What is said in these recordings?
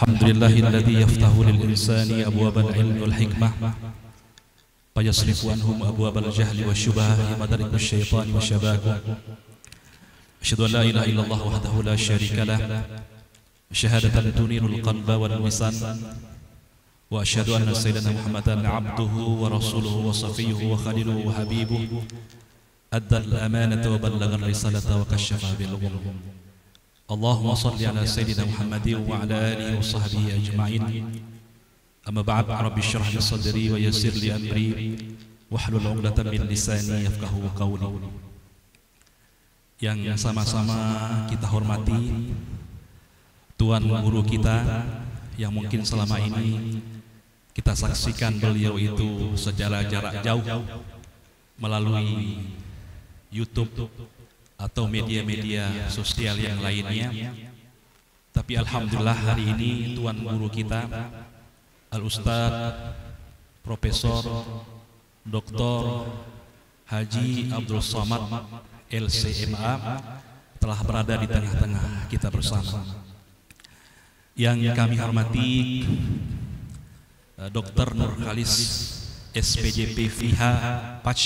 الحمد لله الذي يفتح للإنسان أبواب العلم والحكمة ويصرف عنهم أبواب الجهل والشبهة مدرك الشيطان وشباكه أشهد أن لا إله إلا الله وحده لا شريك له شهادة تنير القلب واللسان وأشهد أن سيدنا محمدا عبده ورسوله وصفيه وخليله وحبيبه أدى الأمانة وبلغ الرسالة وكشف بالغلوم Allahumma salli ala sayyidina Muhammadin wa ala alihi wa sahbihi ajma'in amma ba'd rabbi shrah li sadri wa yassir li amri wa hlul 'uqdatam min lisani yafqahu qawli yang sama-sama kita hormati tuan guru kita yang mungkin selama ini kita saksikan beliau itu sejarah jarak jauh melalui YouTube atau media-media sosial yang lainnya. Tapi alhamdulillah hari ini tuan guru kita Al Ustaz Profesor Dr. Haji Abdul Somad LCMA telah berada di tengah-tengah kita bersama. Yang kami hormati Dr. Nur SPJP FIHA PACH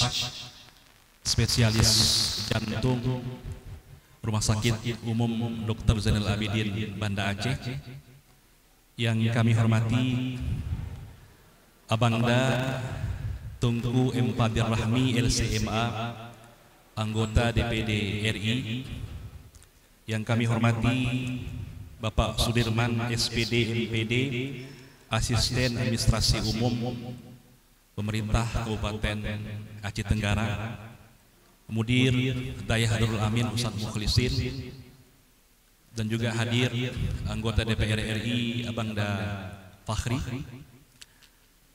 spesialis jantung Rumah Sakit Umum Dr. Zainal Abidin Banda Aceh yang kami hormati Abangda Tungku M. Fadir Rahmi LCMA anggota DPD RI yang kami hormati Bapak Sudirman SPD MPD Asisten Administrasi Umum Pemerintah Kabupaten Aceh Tenggara Mudir Daya Hadarul Amin Ustadz Mukhlisin dan juga hadir anggota DPR RI Abang Da Fakhri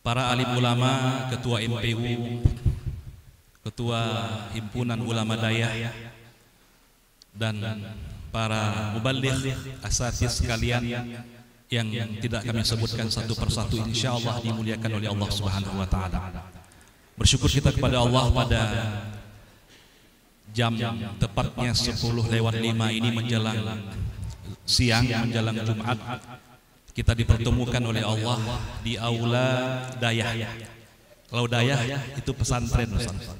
para alim ulama ketua MPU ketua himpunan ulama daya dan para mubaligh asatis sekalian yang tidak kami sebutkan satu persatu insya Allah dimuliakan oleh Allah Subhanahu wa taala bersyukur kita kepada Allah pada jam, jam tepatnya 10 lewat 5 ini menjelang siang, menjelang Jumat kita dipertemukan oleh Allah di aula dayah. Kalau dayah itu pesantren pesantren.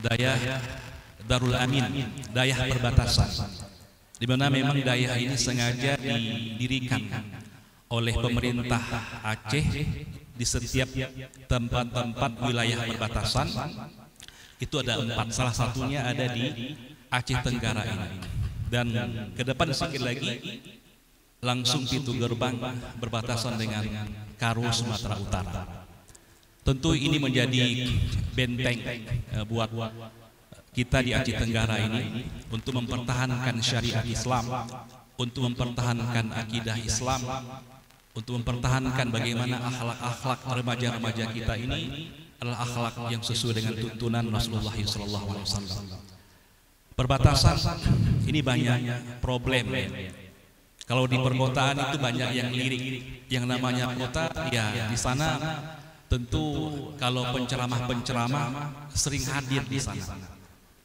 Dayah Darul Amin, dayah perbatasan. Di mana memang dayah ini sengaja didirikan oleh pemerintah Aceh di setiap tempat-tempat wilayah perbatasan itu ada itu empat. Salah satunya ada di Aceh Tenggara ini. Dan, dan ke depan sedikit lagi langsung pintu gerbang berbatasan dengan Karo Sumatera Utara. Tentu ini menjadi benteng eh, buat kita di Aceh Tenggara ini untuk mempertahankan syariat Islam, untuk mempertahankan akidah Islam, untuk mempertahankan bagaimana akhlak-akhlak remaja-remaja kita ini adalah akhlak yang sesuai dengan tuntunan Rasulullah SAW. Perbatasan ini banyak problem. Kalau di perkotaan itu banyak yang lirik, yang namanya kota, ya di sana tentu kalau penceramah-penceramah sering hadir di sana.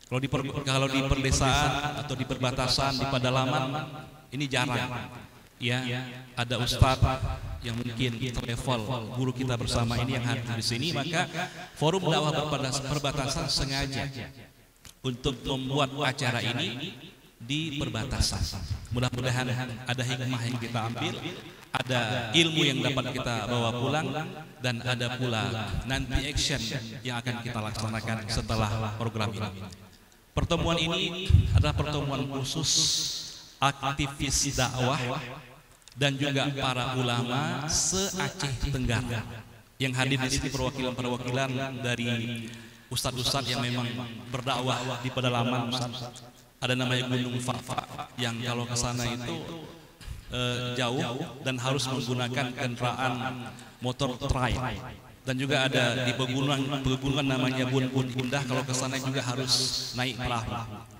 Kalau di, kalau di perdesaan atau di perbatasan, di pedalaman, ini jarang. Ya, ada ustadz yang mungkin terlevel guru kita bersama ini yang hadir di sini maka forum dakwah perbatasan sengaja untuk membuat acara ini di perbatasan. Mudah-mudahan ada hikmah yang kita ambil, ada ilmu yang dapat kita bawa pulang, dan ada pula nanti action yang akan kita laksanakan setelah program ini. Pertemuan ini adalah pertemuan khusus aktivis dakwah dan juga para ulama se-Aceh Tenggara yang hadir di sini perwakilan-perwakilan dari ustadz-ustadz yang memang berdakwah di pedalaman ada namanya Gunung Fafa yang kalau ke sana itu eh, eh, jauh dan harus menggunakan kendaraan motor trail dan juga ada di pegunungan pegunungan namanya Bun Bun Indah kalau ke sana juga harus naik perahu.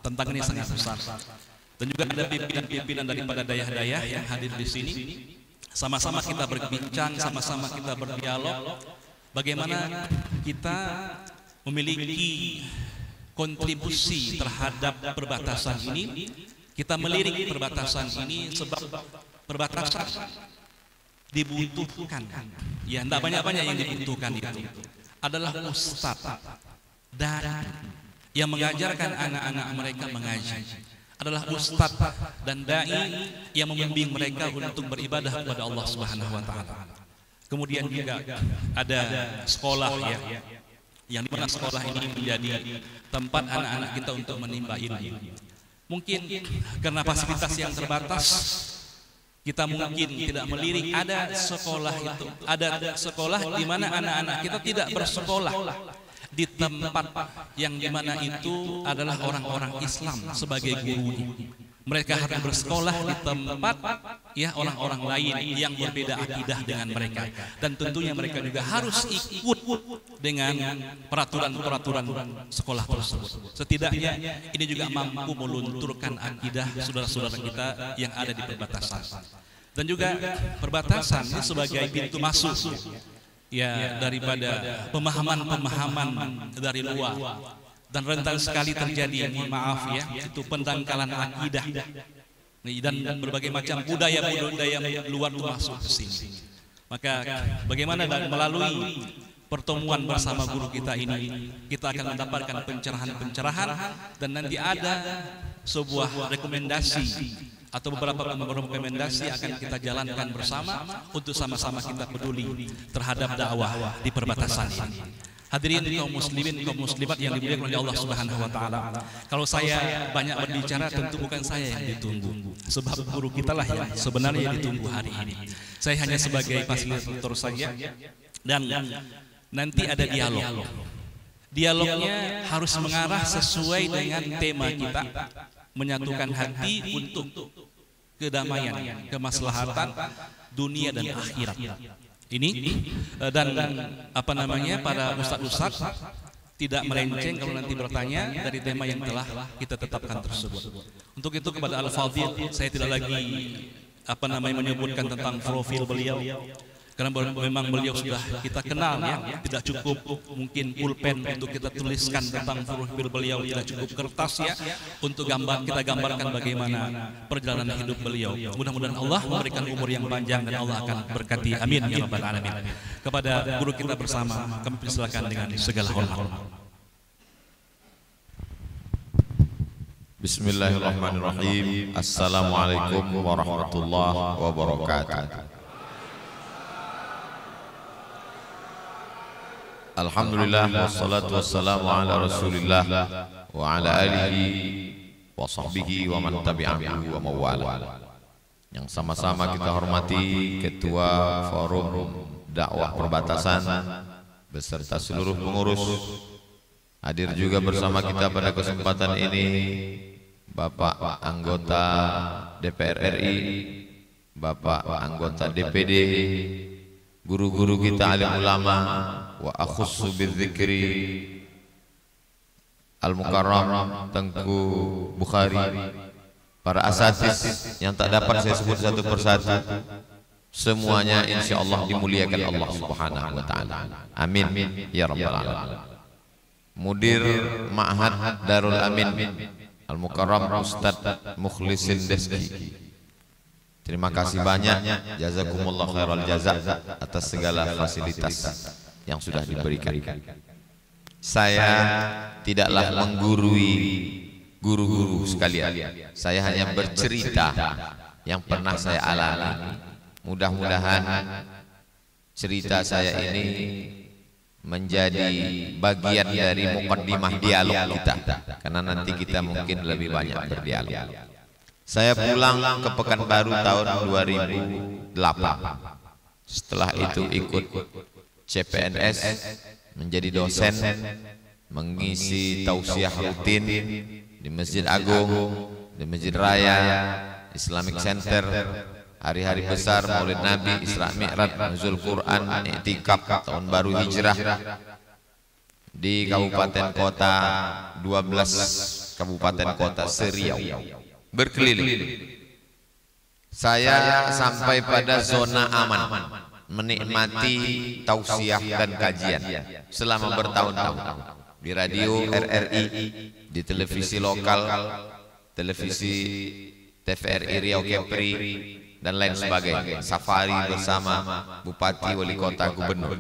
Tentang ini sangat besar dan juga ada pimpinan-pimpinan daripada dayah-dayah yang hadir di sini. Sama-sama kita berbincang, sama-sama kita berdialog. Bagaimana kita memiliki kontribusi terhadap perbatasan ini? Kita melirik perbatasan ini sebab perbatasan dibutuhkan. Ya, tidak banyak-banyak yang dibutuhkan itu. Adalah ustadz dan yang mengajarkan anak-anak mereka mengaji adalah ustadz dan dai yang membimbing mereka untuk beribadah kepada Allah Subhanahu wa taala. Kemudian juga ada sekolah ya, ya. yang dimana sekolah ini menjadi tempat anak-anak kita untuk menimba ilmu. Mungkin karena fasilitas yang terbatas kita mungkin tidak melirik ada sekolah itu, ada sekolah di mana anak-anak kita tidak bersekolah di tempat yang dimana itu adalah orang-orang Islam sebagai gurunya. Mereka harus bersekolah di tempat ya orang-orang lain yang berbeda akidah dengan mereka. Dan tentunya mereka juga harus ikut dengan peraturan-peraturan sekolah tersebut. Setidaknya ini juga mampu melunturkan akidah saudara-saudara kita yang ada di perbatasan. Dan juga perbatasan sebagai pintu masuk ya, ya daripada pemahaman-pemahaman dari luar dan rentan sekali terjadi ini maaf ya, ya. itu pendangkalan akidah iya, dan berbagai macam budaya-budaya luar itu masuk ke sini maka bagaimana melalui pertemuan bersama guru kita ini kita akan mendapatkan pencerahan-pencerahan dan nanti ada sebuah rekomendasi atau beberapa rekomendasi akan kita jalankan bersama untuk sama-sama kita peduli terhadap dakwah di perbatasan ini. Hadirin kaum muslimin, kaum muslimat yang dimuliakan oleh Allah Subhanahu wa taala. Kalau saya banyak berbicara tentu bukan saya yang ditunggu. Sebab guru kita lah yang sebenarnya ditunggu hari ini. Saya hanya sebagai fasilitator saja dan nanti ada dialog. Dialognya harus mengarah sesuai dengan tema kita menyatukan hati untuk kedamaian, kemaslahatan dunia dan akhirat. Ini eh, dan, apa namanya para ustadz-ustadz tidak melenceng kalau nanti bertanya dari tema yang telah kita tetapkan tersebut. Untuk itu kepada Al-Fadhil saya tidak lagi apa namanya menyebutkan tentang profil beliau karena memang beliau sudah kita kenal ya tidak cukup mungkin pulpen untuk kita tuliskan tentang profil beliau tidak cukup kertas ya untuk gambar kita gambarkan bagaimana perjalanan hidup beliau mudah-mudahan Allah memberikan umur yang panjang dan Allah akan berkati amin ya rabbal alamin kepada guru kita bersama kami persilakan dengan segala hormat Bismillahirrahmanirrahim Assalamualaikum warahmatullahi wabarakatuh Alhamdulillah wassalatu wassalamu ala Rasulillah wa ala alihi wa sahbihi wa man tabi'ahu wa mawala. Yang sama-sama kita hormati Ketua Forum Dakwah Perbatasan beserta seluruh pengurus hadir juga bersama kita pada kesempatan ini Bapak anggota DPR RI, Bapak anggota DPD, guru-guru kita alim ulama wa akhussu bidzikri al-mukarram Tengku Bukhari para asatis yang tak dapat saya sebut satu persatu semuanya insyaallah dimuliakan Allah Subhanahu wa taala amin ya rabbal alamin mudir ma'had Darul Amin al-mukarram Ustaz Mukhlisin Deski Terima kasih banyak. Jazakumullah khairal jaza atas segala fasilitas yang sudah, diberikan. Saya, tidaklah menggurui guru-guru sekalian. Saya, hanya bercerita, yang pernah saya alami. Mudah-mudahan cerita, saya ini menjadi bagian, dari mukadimah dialog, kita. karena nanti kita, mungkin lebih banyak berdialog. berdialog. Saya pulang ke Pekanbaru tahun 2008. Setelah itu ikut CPNS menjadi dosen mengisi tausiah rutin di Masjid Agung, di Masjid Raya, Islamic Center, hari-hari besar Maulid Nabi, Isra Mi'raj, Nuzul Quran, Iktikaf, tahun baru hijrah di kabupaten kota 12 kabupaten kota seriau berkeliling. Saya sampai pada zona aman menikmati tausiah dan kajian selama bertahun-tahun di radio RRI, di televisi lokal, televisi TVRI Riau Kepri dan lain sebagainya. Safari bersama bupati, wali kota, gubernur.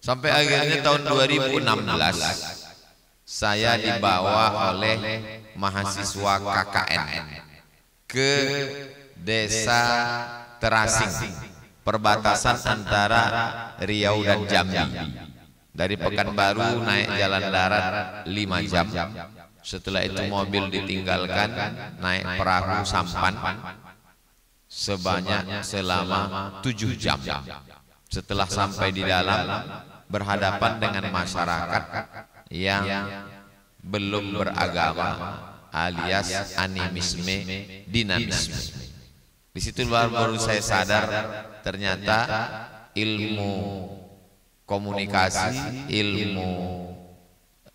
Sampai akhirnya tahun 2016 saya dibawa oleh mahasiswa KKN ke desa Terasing perbatasan antara Riau dan Jambi. Dari Pekanbaru naik jalan darat 5 jam. Setelah itu mobil ditinggalkan, naik perahu sampan sebanyak selama 7 jam. Setelah sampai di dalam, berhadapan dengan masyarakat yang belum beragama alias animisme, dinamisme. Di situ baru, baru saya sadar ternyata ilmu komunikasi, ilmu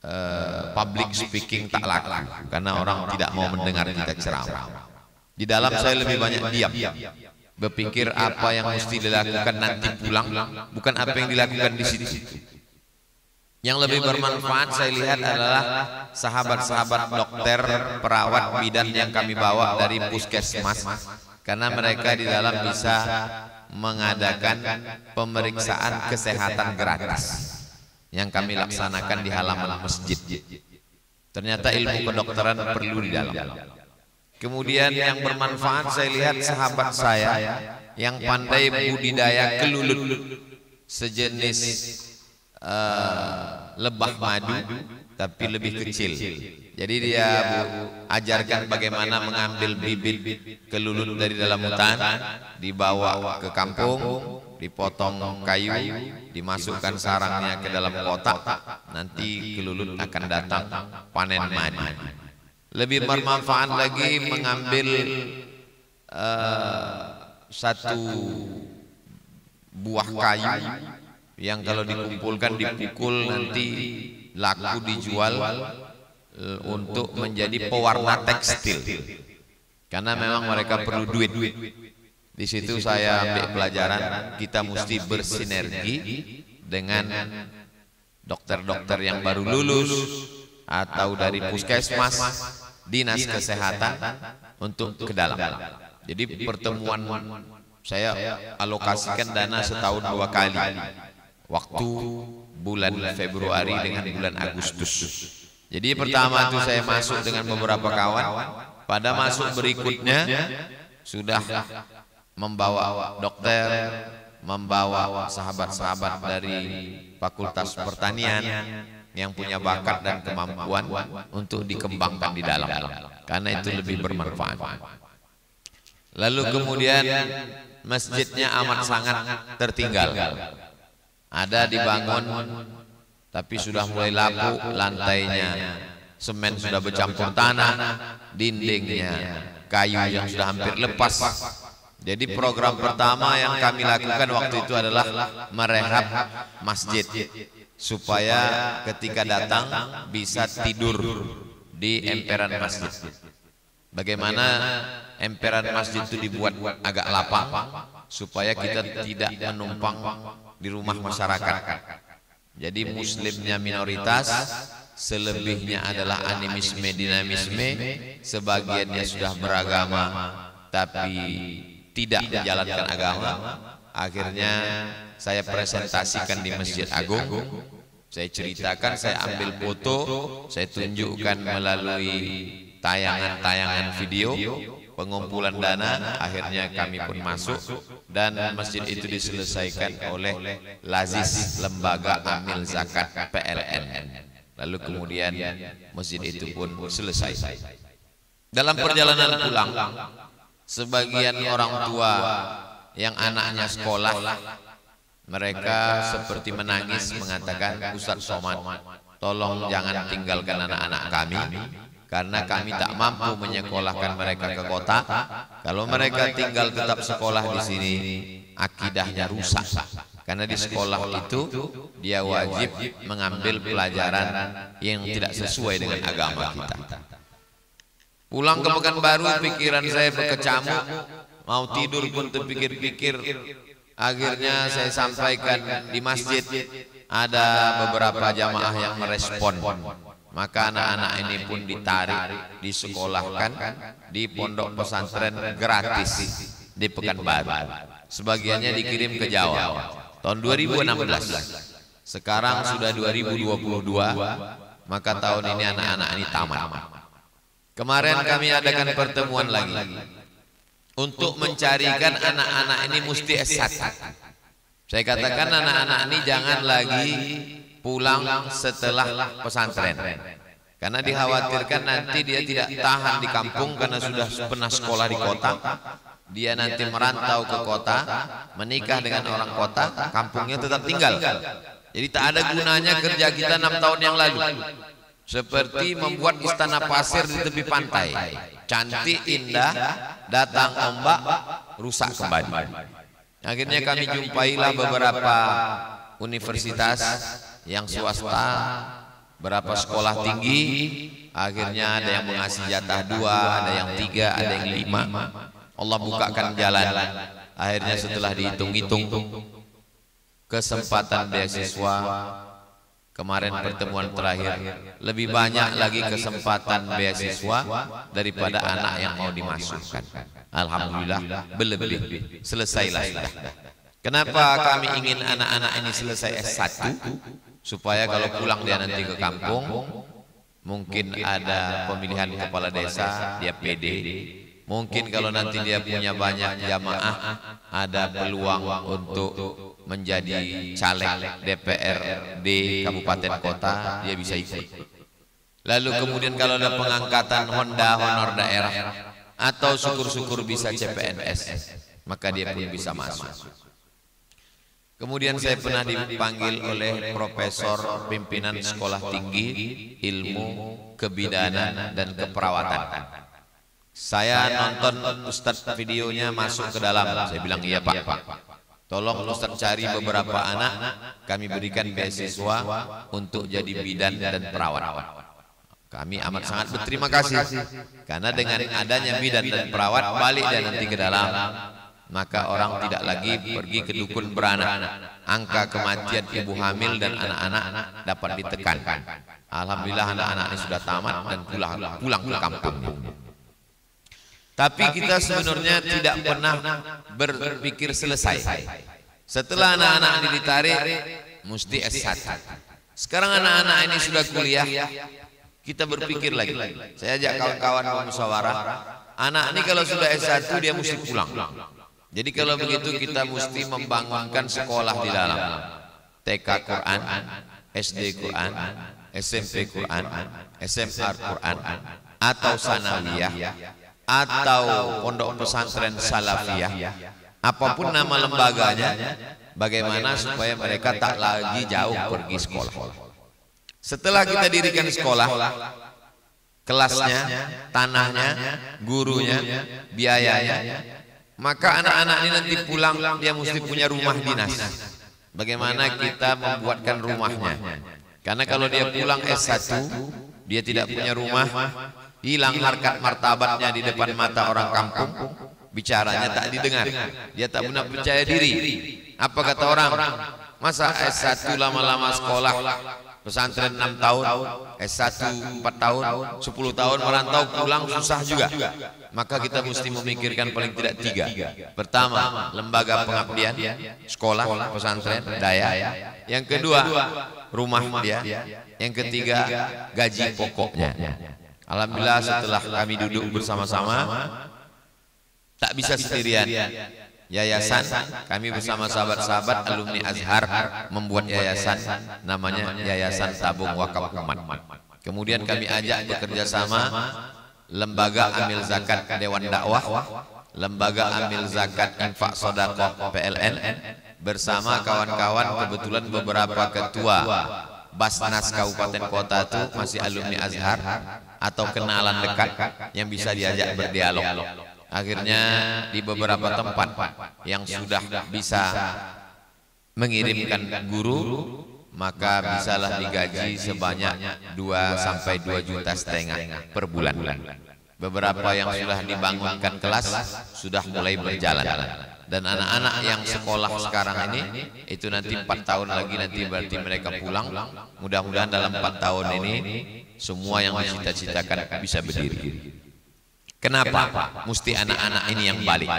eh, public speaking tak laku karena orang tidak mau mendengar kita ceramah. Di dalam saya lebih banyak diam. Berpikir apa yang mesti dilakukan nanti pulang, bukan apa yang dilakukan di sini. Yang lebih bermanfaat saya lihat adalah sahabat-sahabat dokter, perawat, bidan yang kami bawa dari puskesmas karena mereka di dalam bisa mengadakan pemeriksaan kesehatan gratis yang kami laksanakan di halaman masjid. Ternyata ilmu kedokteran perlu di dalam. Kemudian yang bermanfaat saya lihat sahabat saya yang pandai budidaya kelulut sejenis uh, lebah madu tapi lebih kecil. Jadi dia ajarkan bagaimana mengambil bibit kelulut dari dalam hutan, dibawa ke kampung, dipotong kayu, dimasukkan sarangnya ke dalam kotak, nanti kelulut akan datang panen madu. Lebih bermanfaat lagi mengambil uh, satu buah kayu yang kalau dikumpulkan dipukul nanti laku dijual Eh, eh, untuk menjadi pewarna tekstil. Karena memang mereka perlu duit. Di situ saya ambil pelajaran kita mesti bersinergi dengan dokter-dokter yang baru lulus atau dari puskesmas, dinas kesehatan untuk ke dalam. Jadi pertemuan saya alokasikan dana setahun dua kali. Waktu bulan Februari dengan bulan Agustus. Jadi, pertama itu saya masuk dengan beberapa kawan. pada, masuk berikutnya, sudah, sudah membawa dokter, membawa sahabat-sahabat dari Fakultas Pertanian yang punya bakat dan kemampuan untuk dikembangkan di dalam. Karena itu lebih bermanfaat. Lalu kemudian masjidnya amat sangat tertinggal. Ada dibangun tapi, sudah mulai laku lantainya, Semen, sudah bercampur tanah, dindingnya, kayu yang sudah hampir lepas. Jadi program pertama yang kami lakukan waktu itu adalah merehab masjid supaya ketika datang bisa tidur di emperan masjid. Bagaimana emperan masjid itu dibuat agak lapak supaya kita tidak menumpang di rumah masyarakat. Jadi muslimnya minoritas, selebihnya adalah animisme, dinamisme, sebagiannya sudah beragama tapi tidak menjalankan agama. Akhirnya saya presentasikan di Masjid Agung. Saya ceritakan, saya ambil foto, saya tunjukkan melalui tayangan-tayangan video pengumpulan dana akhirnya kami pun masuk dan masjid itu diselesaikan oleh Lazis Lembaga Amil Zakat PLN. Lalu kemudian masjid itu pun selesai. Dalam perjalanan pulang, sebagian orang tua yang anaknya sekolah, mereka seperti menangis mengatakan, Ustaz Somad, tolong jangan tinggalkan anak-anak kami karena kami tak mampu menyekolahkan mereka ke kota. Kalau mereka tinggal tetap sekolah di sini, akidahnya rusak. Karena di sekolah itu dia wajib mengambil pelajaran yang tidak sesuai dengan agama kita. Pulang ke Pekanbaru pikiran saya berkecamuk, mau tidur pun terpikir-pikir. Akhirnya saya sampaikan di masjid ada beberapa jamaah yang merespon maka anak-anak ini pun ditarik, disekolahkan di pondok pesantren gratis di Pekanbaru. Sebagiannya dikirim ke Jawa tahun 2016. Sekarang sudah 2022, maka tahun ini anak-anak ini tamat. Kemarin kami adakan pertemuan lagi untuk mencarikan anak-anak ini mesti s Saya katakan anak-anak ini jangan lagi pulang setelah pesantren. Karena dikhawatirkan nanti dia tidak tahan di kampung karena sudah pernah sekolah di kota. Dia nanti merantau ke kota, menikah dengan orang kota, kampungnya tetap tinggal. Jadi tak ada gunanya kerja kita enam tahun yang lalu. Seperti membuat istana pasir di tepi pantai. Cantik, indah, datang ombak, rusak kembali. Akhirnya kami jumpailah beberapa universitas yang swasta, berapa sekolah tinggi, akhirnya ada yang mengasih jatah dua, ada yang tiga, ada yang lima. Allah bukakan jalan. Akhirnya setelah dihitung-hitung, kesempatan beasiswa kemarin pertemuan terakhir lebih banyak lagi kesempatan beasiswa daripada anak yang mau dimasukkan. Alhamdulillah berlebih. Selesailah sudah. Kenapa kami ingin anak-anak ini selesai S1? supaya kalau pulang dia nanti ke kampung mungkin ada pemilihan kepala desa dia PD mungkin kalau nanti dia punya banyak jamaah ada peluang untuk menjadi caleg DPRD kabupaten kota dia bisa ikut lalu kemudian kalau ada pengangkatan Honda honor daerah atau syukur-syukur bisa CPNS maka dia pun bisa masuk Kemudian, saya pernah dipanggil oleh profesor pimpinan sekolah tinggi ilmu kebidanan dan keperawatan. Saya nonton Ustadz videonya masuk ke dalam. Saya bilang iya, iya, iya Pak. Pak. Tolong Ustadz cari beberapa anak, kami berikan beasiswa untuk jadi bidan dan perawat. Kami amat kami sangat berterima kasih. kasih karena dengan adanya bidan dan perawat balik dan nanti ke dalam maka orang, tidak lagi pergi ke dukun beranak. Angka kematian ibu hamil dan anak-anak dapat ditekan. Alhamdulillah anak-anak ini sudah tamat dan pulang pulang ke kampung. Tapi kita sebenarnya tidak pernah berpikir selesai. Setelah anak-anak ini ditarik, mesti S1. Sekarang anak-anak ini sudah kuliah, kita berpikir lagi. Saya ajak kawan-kawan musyawarah. Anak ini kalau sudah S1 dia mesti pulang. Jadi kalau Jadi begitu kita, kita mesti membangunkan sekolah di dalam TK Quran, SD Quran, SMP Quran, Sma Quran atau sanawiyah atau pondok pesantren salafiyah apapun nama lembaganya bagaimana supaya mereka tak lagi jauh pergi sekolah. Setelah kita dirikan sekolah kelasnya, tanahnya, gurunya, biayanya maka anak-anak ini nanti pulang dia mesti punya rumah dinas. Bagaimana kita membuatkan rumahnya? Karena kalau dia pulang S1, dia tidak punya rumah, hilang harkat martabatnya di depan mata orang kampung, bicaranya tak didengar. Dia tak benar percaya diri. Apa kata orang? Masa S1 lama-lama sekolah pesantren 6 tahun S1 4 tahun 10 tahun merantau pulang susah juga maka kita mesti memikirkan paling tidak tiga pertama lembaga pengabdian sekolah pesantren daya yang kedua rumah dia yang ketiga gaji pokoknya Alhamdulillah setelah kami duduk bersama-sama tak bisa sendirian yayasan kami bersama sahabat-sahabat alumni Azhar membuat yayasan namanya Yayasan Tabung Wakaf Umat. Kemudian kami ajak bekerja sama Lembaga Amil Zakat Dewan Dakwah, Lembaga Amil Zakat Infak Sodakoh PLN bersama kawan-kawan kebetulan beberapa ketua Basnas Kabupaten Kota itu masih alumni Azhar atau kenalan dekat yang bisa diajak berdialog. Akhirnya di beberapa tempat yang sudah bisa mengirimkan guru maka bisalah digaji sebanyak 2 sampai 2 juta setengah per bulan. Beberapa yang sudah dibangunkan kelas sudah mulai berjalan. Dan anak-anak yang sekolah sekarang ini itu nanti empat tahun lagi nanti berarti mereka pulang. Mudah-mudahan dalam empat tahun ini semua yang cita citakan bisa berdiri. Kenapa? Kenapa? Mesti anak-anak ini yang balik.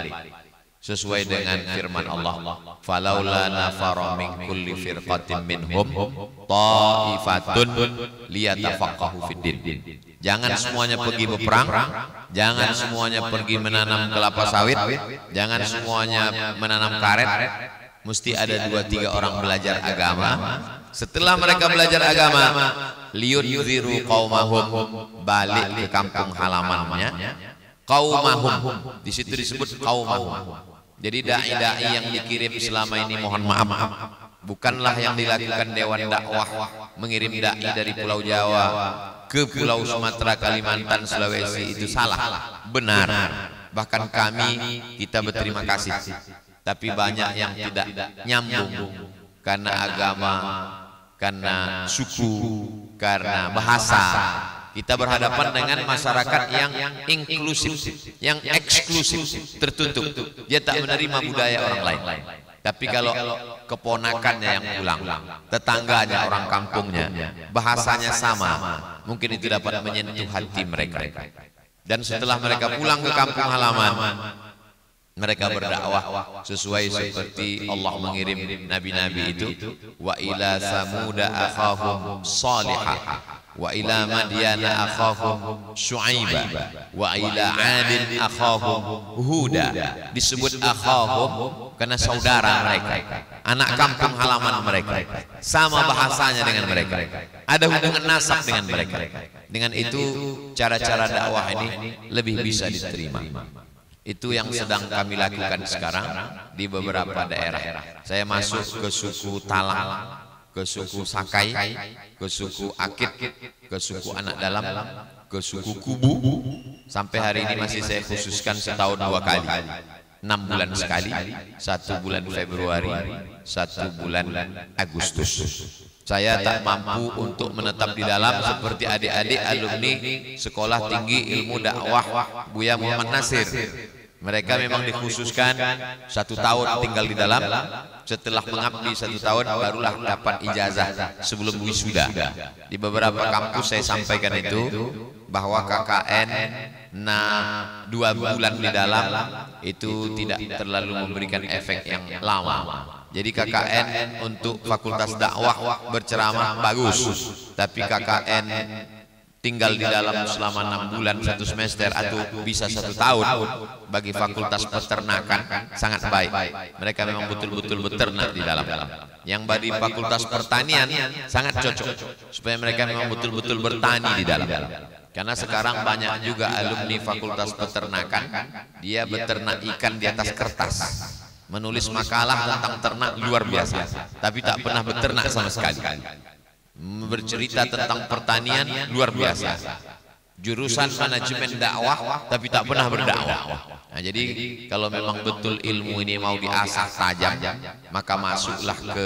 Sesuai dengan firman Allah. Falaula nafara min kulli firqatin minhum ta'ifatun liyatafaqahu fid din. Jangan semuanya pergi berperang, jangan semuanya pergi menanam kelapa sawit, jangan semuanya menanam karet. Mesti ada dua tiga orang belajar agama. Setelah mereka belajar agama, liyudziru qaumahum balik ke kampung halamannya kaumahum. Di situ disebut kaumahum. Jadi dai-dai yang dikirim selama ini mohon maaf, maaf. Bukanlah yang dilakukan Dewan Dakwah mengirim dai dari Pulau Jawa ke Pulau Sumatera, Kalimantan, Sulawesi itu salah. Benar. Bahkan kami kita berterima kasih. Tapi banyak yang tidak nyambung karena agama, karena suku, karena bahasa kita berhadapan dengan masyarakat yang inklusif, yang eksklusif, tertutup. Dia tak menerima budaya orang lain. Tapi kalau keponakannya yang pulang, tetangganya orang kampungnya, bahasanya sama, mungkin itu dapat menyentuh hati mereka. Dan setelah mereka pulang ke kampung halaman, mereka berdakwah sesuai seperti Allah mengirim nabi-nabi itu wa ila samuda akhahum salihah wa ila madyana akhahum syuaiba wa ila adin akhahum huda disebut akhahum karena saudara mereka anak kampung halaman mereka sama bahasanya dengan mereka ada hubungan nasab dengan mereka dengan itu cara-cara dakwah ini lebih bisa diterima itu yang sedang kami lakukan sekarang di beberapa daerah saya masuk ke suku Talang ke suku Sakai, ke suku Akit, ke suku anak dalam, ke suku Kubu. Sampai hari ini masih saya khususkan setahun dua kali. Enam bulan sekali, satu bulan Februari, satu bulan Agustus. Saya tak mampu untuk menetap di dalam seperti adik-adik alumni Sekolah Tinggi Ilmu Dakwah Buya Muhammad Nasir mereka, memang dikhususkan satu tahun tinggal di dalam. Setelah mengabdi satu tahun barulah dapat ijazah sebelum wisuda. Di beberapa kampus saya sampaikan itu bahwa KKN nah dua bulan di dalam itu tidak terlalu memberikan efek yang lama. Jadi KKN untuk fakultas dakwah berceramah bagus, tapi KKN tinggal di dalam selama enam bulan satu semester atau bisa satu tahun bagi fakultas peternakan sangat baik mereka memang betul-betul beternak di dalam yang bagi fakultas pertanian sangat cocok supaya mereka memang betul-betul bertani di dalam karena sekarang banyak juga alumni fakultas peternakan dia beternak ikan di atas kertas menulis makalah tentang ternak luar biasa tapi tak pernah beternak sama sekali bercerita tentang pertanian luar biasa. Jurusan manajemen dakwah tapi tak pernah berdakwah. Nah, jadi kalau memang betul ilmu ini mau diasah tajam, maka masuklah ke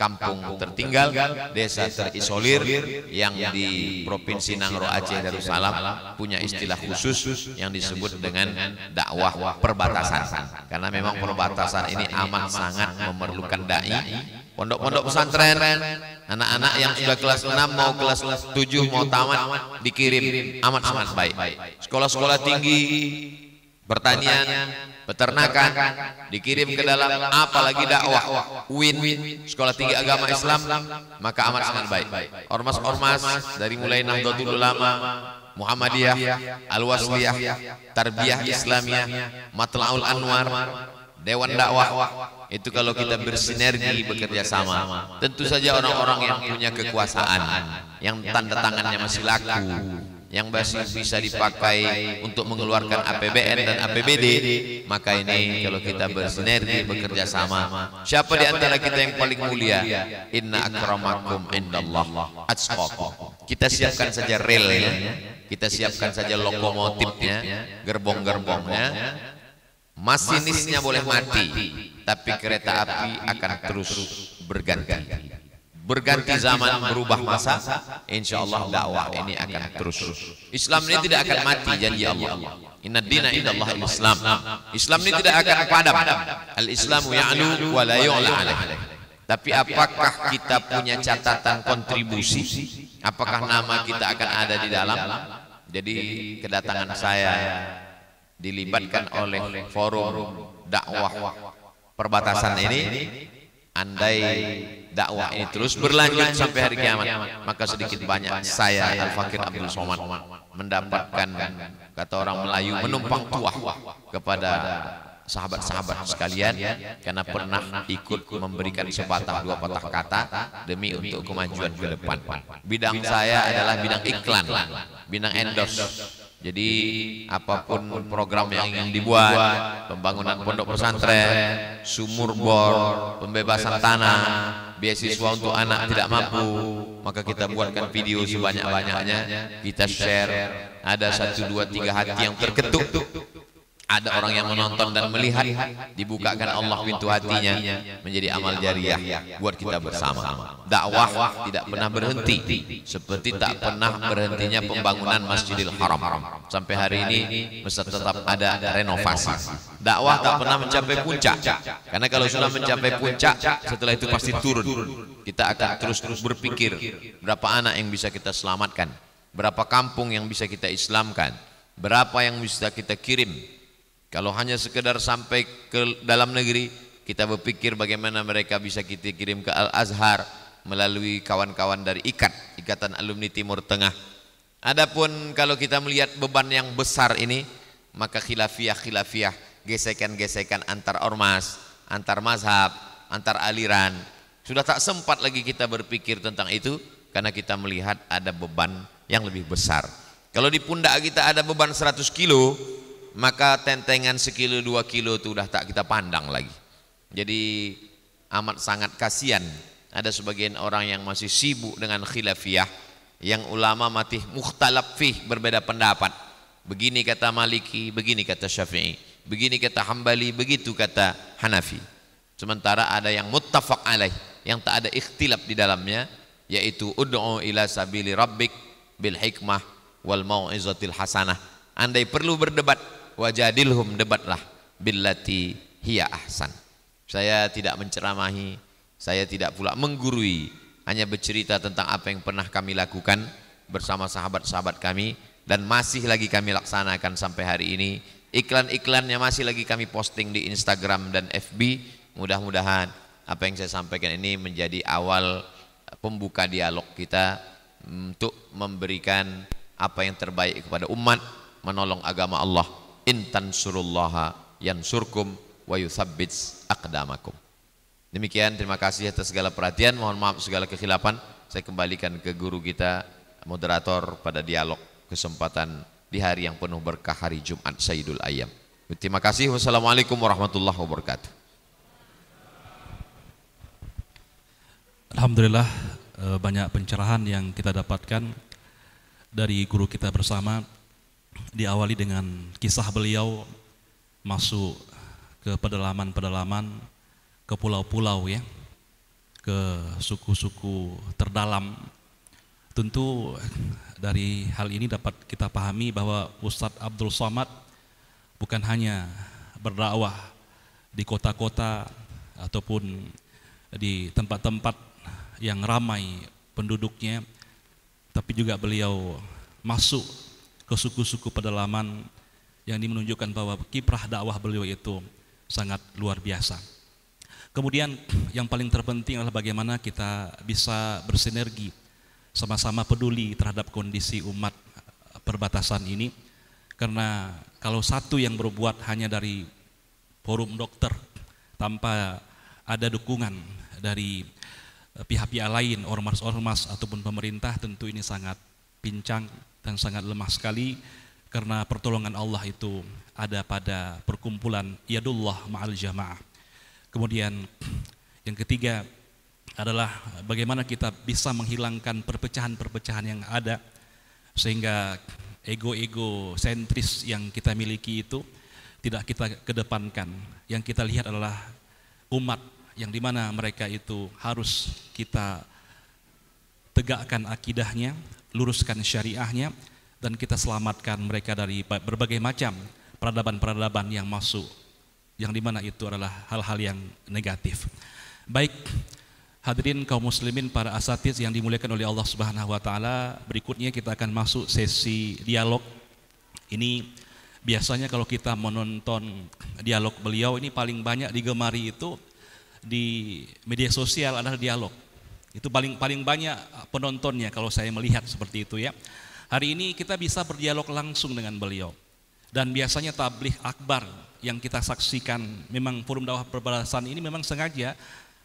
kampung tertinggal, desa terisolir yang di Provinsi Nangro Aceh Darussalam punya istilah khusus yang disebut dengan dakwah perbatasan. Karena memang perbatasan ini amat sangat memerlukan dai Pondok-pondok pesantren, anak-anak yang sudah kelas 6 mau kelas 7 mau tamat dikirim aman-aman baik. Sekolah-sekolah tinggi, pertanian, peternakan dikirim ke dalam apalagi dakwah win sekolah tinggi agama Islam maka aman sangat baik ormas-ormas dari mulai Nahdlatul Ulama Muhammadiyah Al-Wasliyah Tarbiyah Islamiyah Matlaul Anwar Dewan Dakwah itu kalau kita bersinergi bekerja sama. Tentu saja orang-orang yang punya kekuasaan, yang tanda tangannya masih laku, yang masih bisa dipakai untuk mengeluarkan APBN dan APBD, maka ini kalau kita bersinergi bekerja sama. Siapa di antara kita yang paling mulia? Inna akramakum indallah atqakum. Kita siapkan saja relnya, kita siapkan saja lokomotifnya, gerbong-gerbongnya, Masinisnya boleh mati, tapi kereta api akan terus berganti. Berganti zaman, berubah masa, insya Allah dakwah ini akan terus. Islam ini tidak akan mati, janji Allah. Inna dina inna Allah islam. Islam ini tidak akan padam. Al-Islamu ya'lu wa la yu'la alaih. Tapi apakah kita punya catatan kontribusi? Apakah nama kita akan ada di dalam? Jadi kedatangan saya dilibatkan oleh forum dakwah perbatasan ini andai dakwah ini terus berlanjut sampai hari kiamat maka sedikit banyak saya Al Fakir Abdul Somad mendapatkan kata orang Melayu menumpang tuah kepada sahabat-sahabat sekalian karena pernah ikut memberikan sepatah dua patah kata demi untuk kemajuan ke depan. Bidang saya adalah bidang iklan, bidang endorse jadi apapun program yang ingin dibuat, pembangunan pondok pesantren, sumur bor, pembebasan tanah, beasiswa untuk anak tidak mampu, maka kita buatkan video sebanyak-banyaknya, kita share. Ada satu dua tiga hati yang terketuk ada orang yang menonton dan melihat dibukakan Allah pintu hatinya menjadi amal jariah buat kita bersama dakwah tidak pernah berhenti seperti tak pernah berhentinya pembangunan Masjidil Haram sampai hari ini masih tetap ada renovasi dakwah tak pernah mencapai puncak karena kalau sudah mencapai puncak setelah itu pasti turun kita akan terus terus berpikir berapa anak yang bisa kita selamatkan berapa kampung yang bisa kita islamkan berapa yang bisa kita kirim kalau hanya sekedar sampai ke dalam negeri, kita berpikir bagaimana mereka bisa kita kirim ke Al-Azhar melalui kawan-kawan dari IKAT, Ikatan Alumni Timur Tengah. Adapun kalau kita melihat beban yang besar ini, maka khilafiah-khilafiah, gesekan-gesekan antar ormas, antar mazhab, antar aliran. Sudah tak sempat lagi kita berpikir tentang itu karena kita melihat ada beban yang lebih besar. Kalau di pundak kita ada beban 100 kilo, maka tentengan sekilo dua kilo itu sudah tak kita pandang lagi. Jadi amat sangat kasihan ada sebagian orang yang masih sibuk dengan khilafiyah yang ulama mati mukhtalaf fih berbeda pendapat. Begini kata Maliki, begini kata Syafi'i, begini kata Hambali, begitu kata Hanafi. Sementara ada yang muttafaq alaih, yang tak ada ikhtilaf di dalamnya yaitu ud'u ila sabili rabbik bil hikmah wal mau'izatil hasanah. Andai perlu berdebat wajadilhum debatlah billati hiya ahsan saya tidak menceramahi saya tidak pula menggurui hanya bercerita tentang apa yang pernah kami lakukan bersama sahabat-sahabat kami dan masih lagi kami laksanakan sampai hari ini iklan-iklannya masih lagi kami posting di Instagram dan FB mudah-mudahan apa yang saya sampaikan ini menjadi awal pembuka dialog kita untuk memberikan apa yang terbaik kepada umat menolong agama Allah intan surullaha yansurkum wa yuthabbit aqdamakum. Demikian terima kasih atas segala perhatian. Mohon maaf segala kekhilafan. Saya kembalikan ke guru kita moderator pada dialog kesempatan di hari yang penuh berkah hari Jumat Sayyidul Ayam. Terima kasih. Wassalamualaikum warahmatullahi wabarakatuh. Alhamdulillah eh, banyak pencerahan yang kita dapatkan dari guru kita bersama diawali dengan kisah beliau masuk ke pedalaman-pedalaman, ke pulau-pulau ya, ke suku-suku terdalam. Tentu dari hal ini dapat kita pahami bahwa Ustadz Abdul Somad bukan hanya berdakwah di kota-kota ataupun di tempat-tempat yang ramai penduduknya, tapi juga beliau masuk ke suku-suku pedalaman yang ini menunjukkan bahwa kiprah dakwah beliau itu sangat luar biasa. Kemudian yang paling terpenting adalah bagaimana kita bisa bersinergi sama-sama peduli terhadap kondisi umat eh, perbatasan ini karena kalau satu yang berbuat hanya dari forum dokter tanpa ada dukungan dari eh, pihak-pihak lain, ormas-ormas ataupun pemerintah tentu ini sangat pincang dan sangat lemah sekali karena pertolongan Allah itu ada pada perkumpulan yadullah ma'al jamaah. Kemudian yang ketiga adalah bagaimana kita bisa menghilangkan perpecahan-perpecahan yang ada sehingga ego-ego sentris yang kita miliki itu tidak kita kedepankan. Yang kita lihat adalah umat yang dimana mereka itu harus kita tegakkan akidahnya, luruskan syariahnya, dan kita selamatkan mereka dari berbagai macam peradaban-peradaban yang masuk, yang dimana itu adalah hal-hal yang negatif. Baik, hadirin kaum muslimin para asatiz yang dimuliakan oleh Allah Subhanahu wa taala, berikutnya kita akan masuk sesi dialog. Ini biasanya kalau kita menonton dialog beliau ini paling banyak digemari itu di media sosial adalah dialog. Itu paling paling banyak uh, penontonnya kalau saya melihat seperti itu ya. Hari ini kita bisa berdialog langsung dengan beliau. Dan biasanya tabligh akbar yang kita saksikan memang forum dakwah perbalasan ini memang sengaja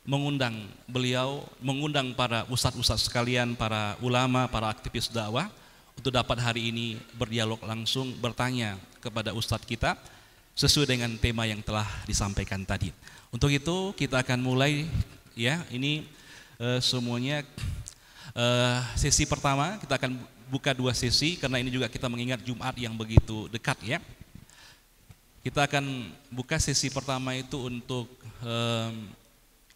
mengundang beliau, mengundang para ustadz-ustadz sekalian, para ulama, para aktivis dakwah untuk dapat hari ini berdialog langsung bertanya kepada ustadz kita sesuai dengan tema yang telah disampaikan tadi. Untuk itu kita akan mulai ya ini Eh, semuanya. Eh, sesi pertama kita akan buka dua sesi karena ini juga kita mengingat Jumat yang begitu dekat ya. Kita akan buka sesi pertama itu untuk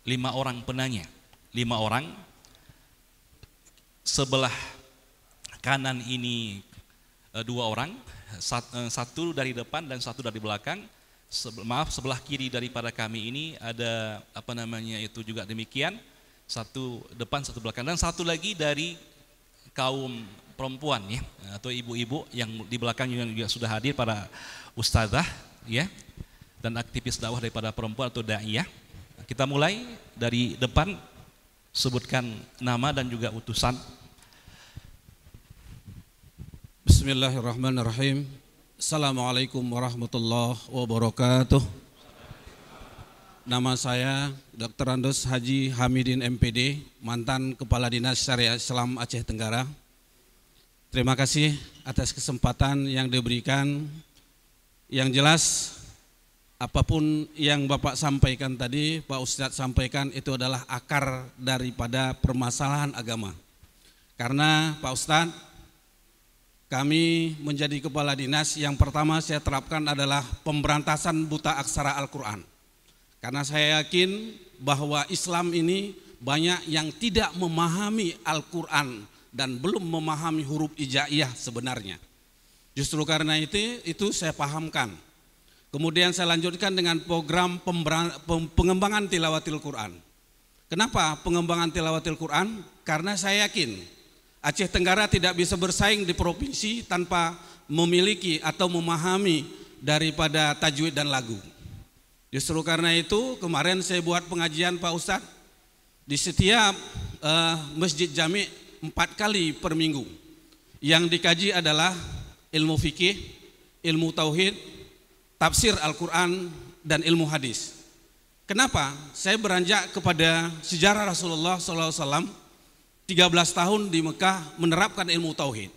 lima orang penanya, lima orang sebelah kanan ini eh, dua orang, satu dari depan dan satu dari belakang. maaf sebelah kiri daripada kami ini ada apa namanya itu juga demikian satu depan, satu belakang. Dan satu lagi dari kaum perempuan ya atau ibu-ibu yang di belakang yang juga sudah hadir para ustazah ya dan aktivis dakwah daripada perempuan atau daiyah. Kita mulai dari depan sebutkan nama dan juga utusan. Bismillahirrahmanirrahim. Assalamualaikum warahmatullahi wabarakatuh. Nama saya Dr. Andos Haji Hamidin MPD, mantan Kepala Dinas Syariah Islam Aceh Tenggara. Terima kasih atas kesempatan yang diberikan. Yang jelas, apapun yang Bapak sampaikan tadi, Pak Ustadz sampaikan itu adalah akar daripada permasalahan agama. Karena Pak Ustadz, kami menjadi kepala dinas yang pertama saya terapkan adalah pemberantasan buta aksara Al-Quran. Karena saya yakin bahwa Islam ini banyak yang tidak memahami Al-Quran dan belum memahami huruf ijaiyah sebenarnya. Justru karena itu, itu saya pahamkan. Kemudian saya lanjutkan dengan program pengembangan tilawatil Quran. Kenapa pengembangan tilawatil Quran? Karena saya yakin Aceh Tenggara tidak bisa bersaing di provinsi tanpa memiliki atau memahami daripada tajwid dan lagu. Justru karena itu kemarin saya buat pengajian Pak Ustadz di setiap uh, masjid jami empat kali per minggu. Yang dikaji adalah ilmu fikih, ilmu tauhid, tafsir Al-Quran, dan ilmu hadis. Kenapa? Saya beranjak kepada sejarah Rasulullah SAW 13 tahun di Mekah menerapkan ilmu tauhid.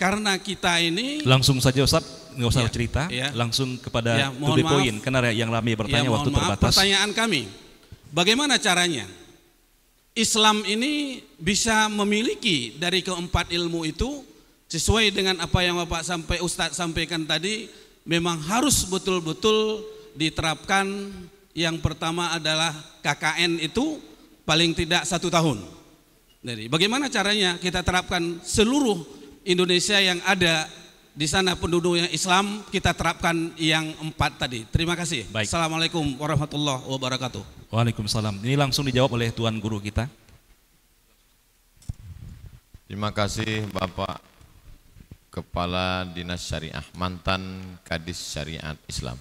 Karena kita ini langsung saja Ustaz nggak usah ya, cerita, ya. langsung kepada ya, to the karena yang ramai iya, bertanya ya, waktu maaf, terbatas. Pertanyaan kami, bagaimana caranya Islam ini bisa memiliki dari keempat ilmu itu sesuai dengan apa yang Bapak sampai Ustadz sampaikan tadi memang harus betul-betul diterapkan yang pertama adalah KKN itu paling tidak satu tahun. Jadi bagaimana caranya kita terapkan seluruh Indonesia yang ada di sana penduduknya Islam, kita terapkan yang empat tadi. Terima kasih. Baik. Assalamualaikum warahmatullahi wabarakatuh. Waalaikumsalam. Ini langsung dijawab oleh Tuan Guru kita. Terima kasih Bapak Kepala Dinas Syariah mantan Kadis Syariat Islam.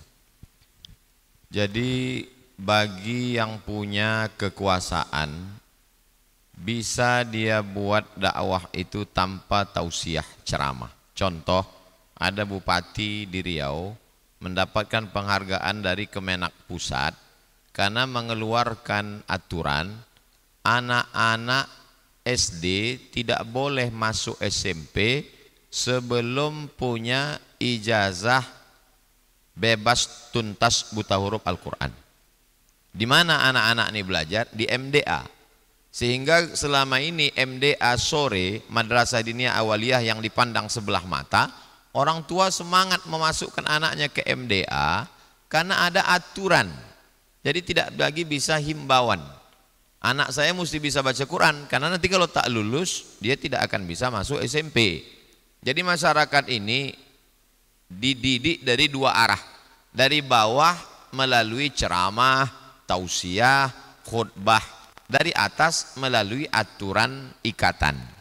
Jadi bagi yang punya kekuasaan bisa dia buat dakwah itu tanpa tausiah ceramah. Contoh ada bupati di Riau mendapatkan penghargaan dari Kemenak Pusat karena mengeluarkan aturan anak-anak SD tidak boleh masuk SMP sebelum punya ijazah bebas tuntas buta huruf Al-Quran. Di mana anak-anak ini belajar? Di MDA. Sehingga selama ini MDA sore, Madrasah Dinia Awaliyah yang dipandang sebelah mata, Orang tua semangat memasukkan anaknya ke MDA karena ada aturan. Jadi tidak lagi bisa himbauan. Anak saya mesti bisa baca Quran karena nanti kalau tak lulus dia tidak akan bisa masuk SMP. Jadi masyarakat ini dididik dari dua arah. Dari bawah melalui ceramah, tausiah, khutbah. Dari atas melalui aturan ikatan.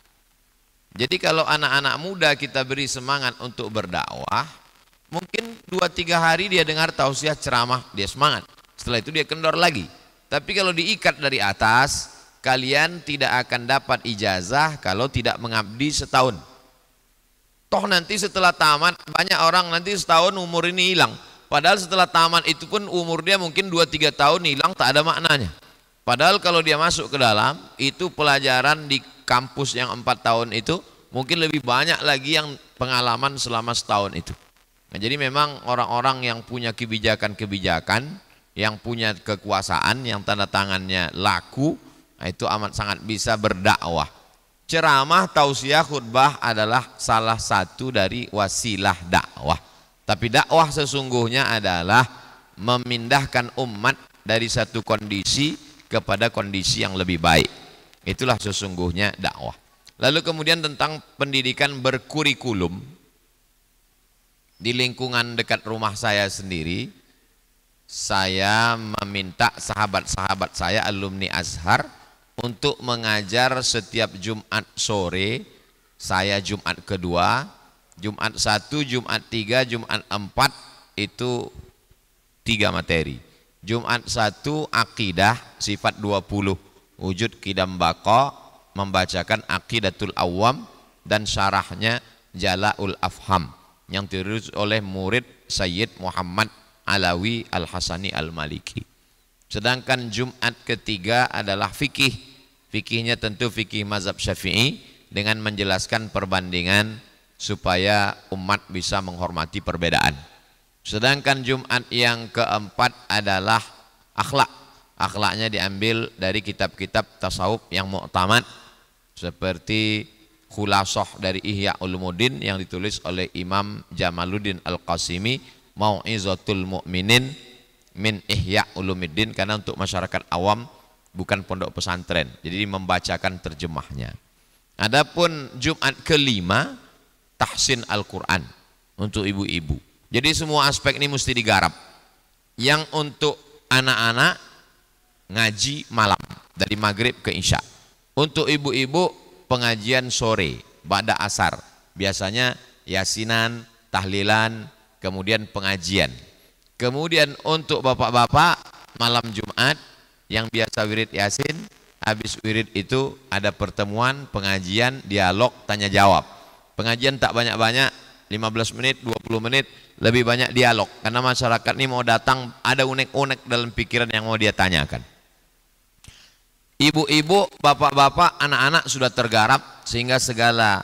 Jadi kalau anak-anak muda kita beri semangat untuk berdakwah, mungkin dua tiga hari dia dengar tausiah ceramah, dia semangat. Setelah itu dia kendor lagi. Tapi kalau diikat dari atas, kalian tidak akan dapat ijazah kalau tidak mengabdi setahun. Toh nanti setelah tamat, banyak orang nanti setahun umur ini hilang. Padahal setelah tamat itu pun umur dia mungkin dua tiga tahun hilang, tak ada maknanya. Padahal kalau dia masuk ke dalam, itu pelajaran di kampus yang empat tahun itu mungkin lebih banyak lagi yang pengalaman selama setahun itu. Nah, jadi memang orang-orang yang punya kebijakan-kebijakan, yang punya kekuasaan, yang tanda tangannya laku, nah, itu amat sangat bisa berdakwah. Ceramah, tausiah, khutbah adalah salah satu dari wasilah dakwah. Tapi dakwah sesungguhnya adalah memindahkan umat dari satu kondisi kepada kondisi yang lebih baik. Itulah sesungguhnya dakwah. Lalu kemudian tentang pendidikan berkurikulum di lingkungan dekat rumah saya sendiri, saya meminta sahabat-sahabat saya alumni Azhar untuk mengajar setiap Jumat sore, saya Jumat kedua, Jumat satu, Jumat tiga, Jumat empat itu tiga materi. Jumat satu akidah sifat dua puluh wujud kidam bako membacakan akidatul Awam dan syarahnya Jalaul Afham yang terus oleh murid Sayyid Muhammad Alawi Al-Hasani Al-Maliki. Sedangkan Jumat ketiga adalah fikih. Fikihnya tentu fikih mazhab Syafi'i dengan menjelaskan perbandingan supaya umat bisa menghormati perbedaan. Sedangkan Jumat yang keempat adalah akhlak akhlaknya diambil dari kitab-kitab tasawuf yang muktamad seperti khulasoh dari Ihya Ulumuddin yang ditulis oleh Imam Jamaluddin Al-Qasimi Mau'izatul Mu'minin min Ihya Ulumuddin karena untuk masyarakat awam bukan pondok pesantren jadi membacakan terjemahnya Adapun Jumat kelima tahsin Al-Quran untuk ibu-ibu jadi semua aspek ini mesti digarap yang untuk anak-anak ngaji malam dari maghrib ke isya. Untuk ibu-ibu pengajian sore pada asar biasanya yasinan, tahlilan, kemudian pengajian. Kemudian untuk bapak-bapak malam Jumat yang biasa wirid yasin, habis wirid itu ada pertemuan, pengajian, dialog, tanya jawab. Pengajian tak banyak-banyak, 15 menit, 20 menit, lebih banyak dialog karena masyarakat ini mau datang ada unek-unek dalam pikiran yang mau dia tanyakan. Ibu-ibu, bapak-bapak, anak-anak sudah tergarap sehingga segala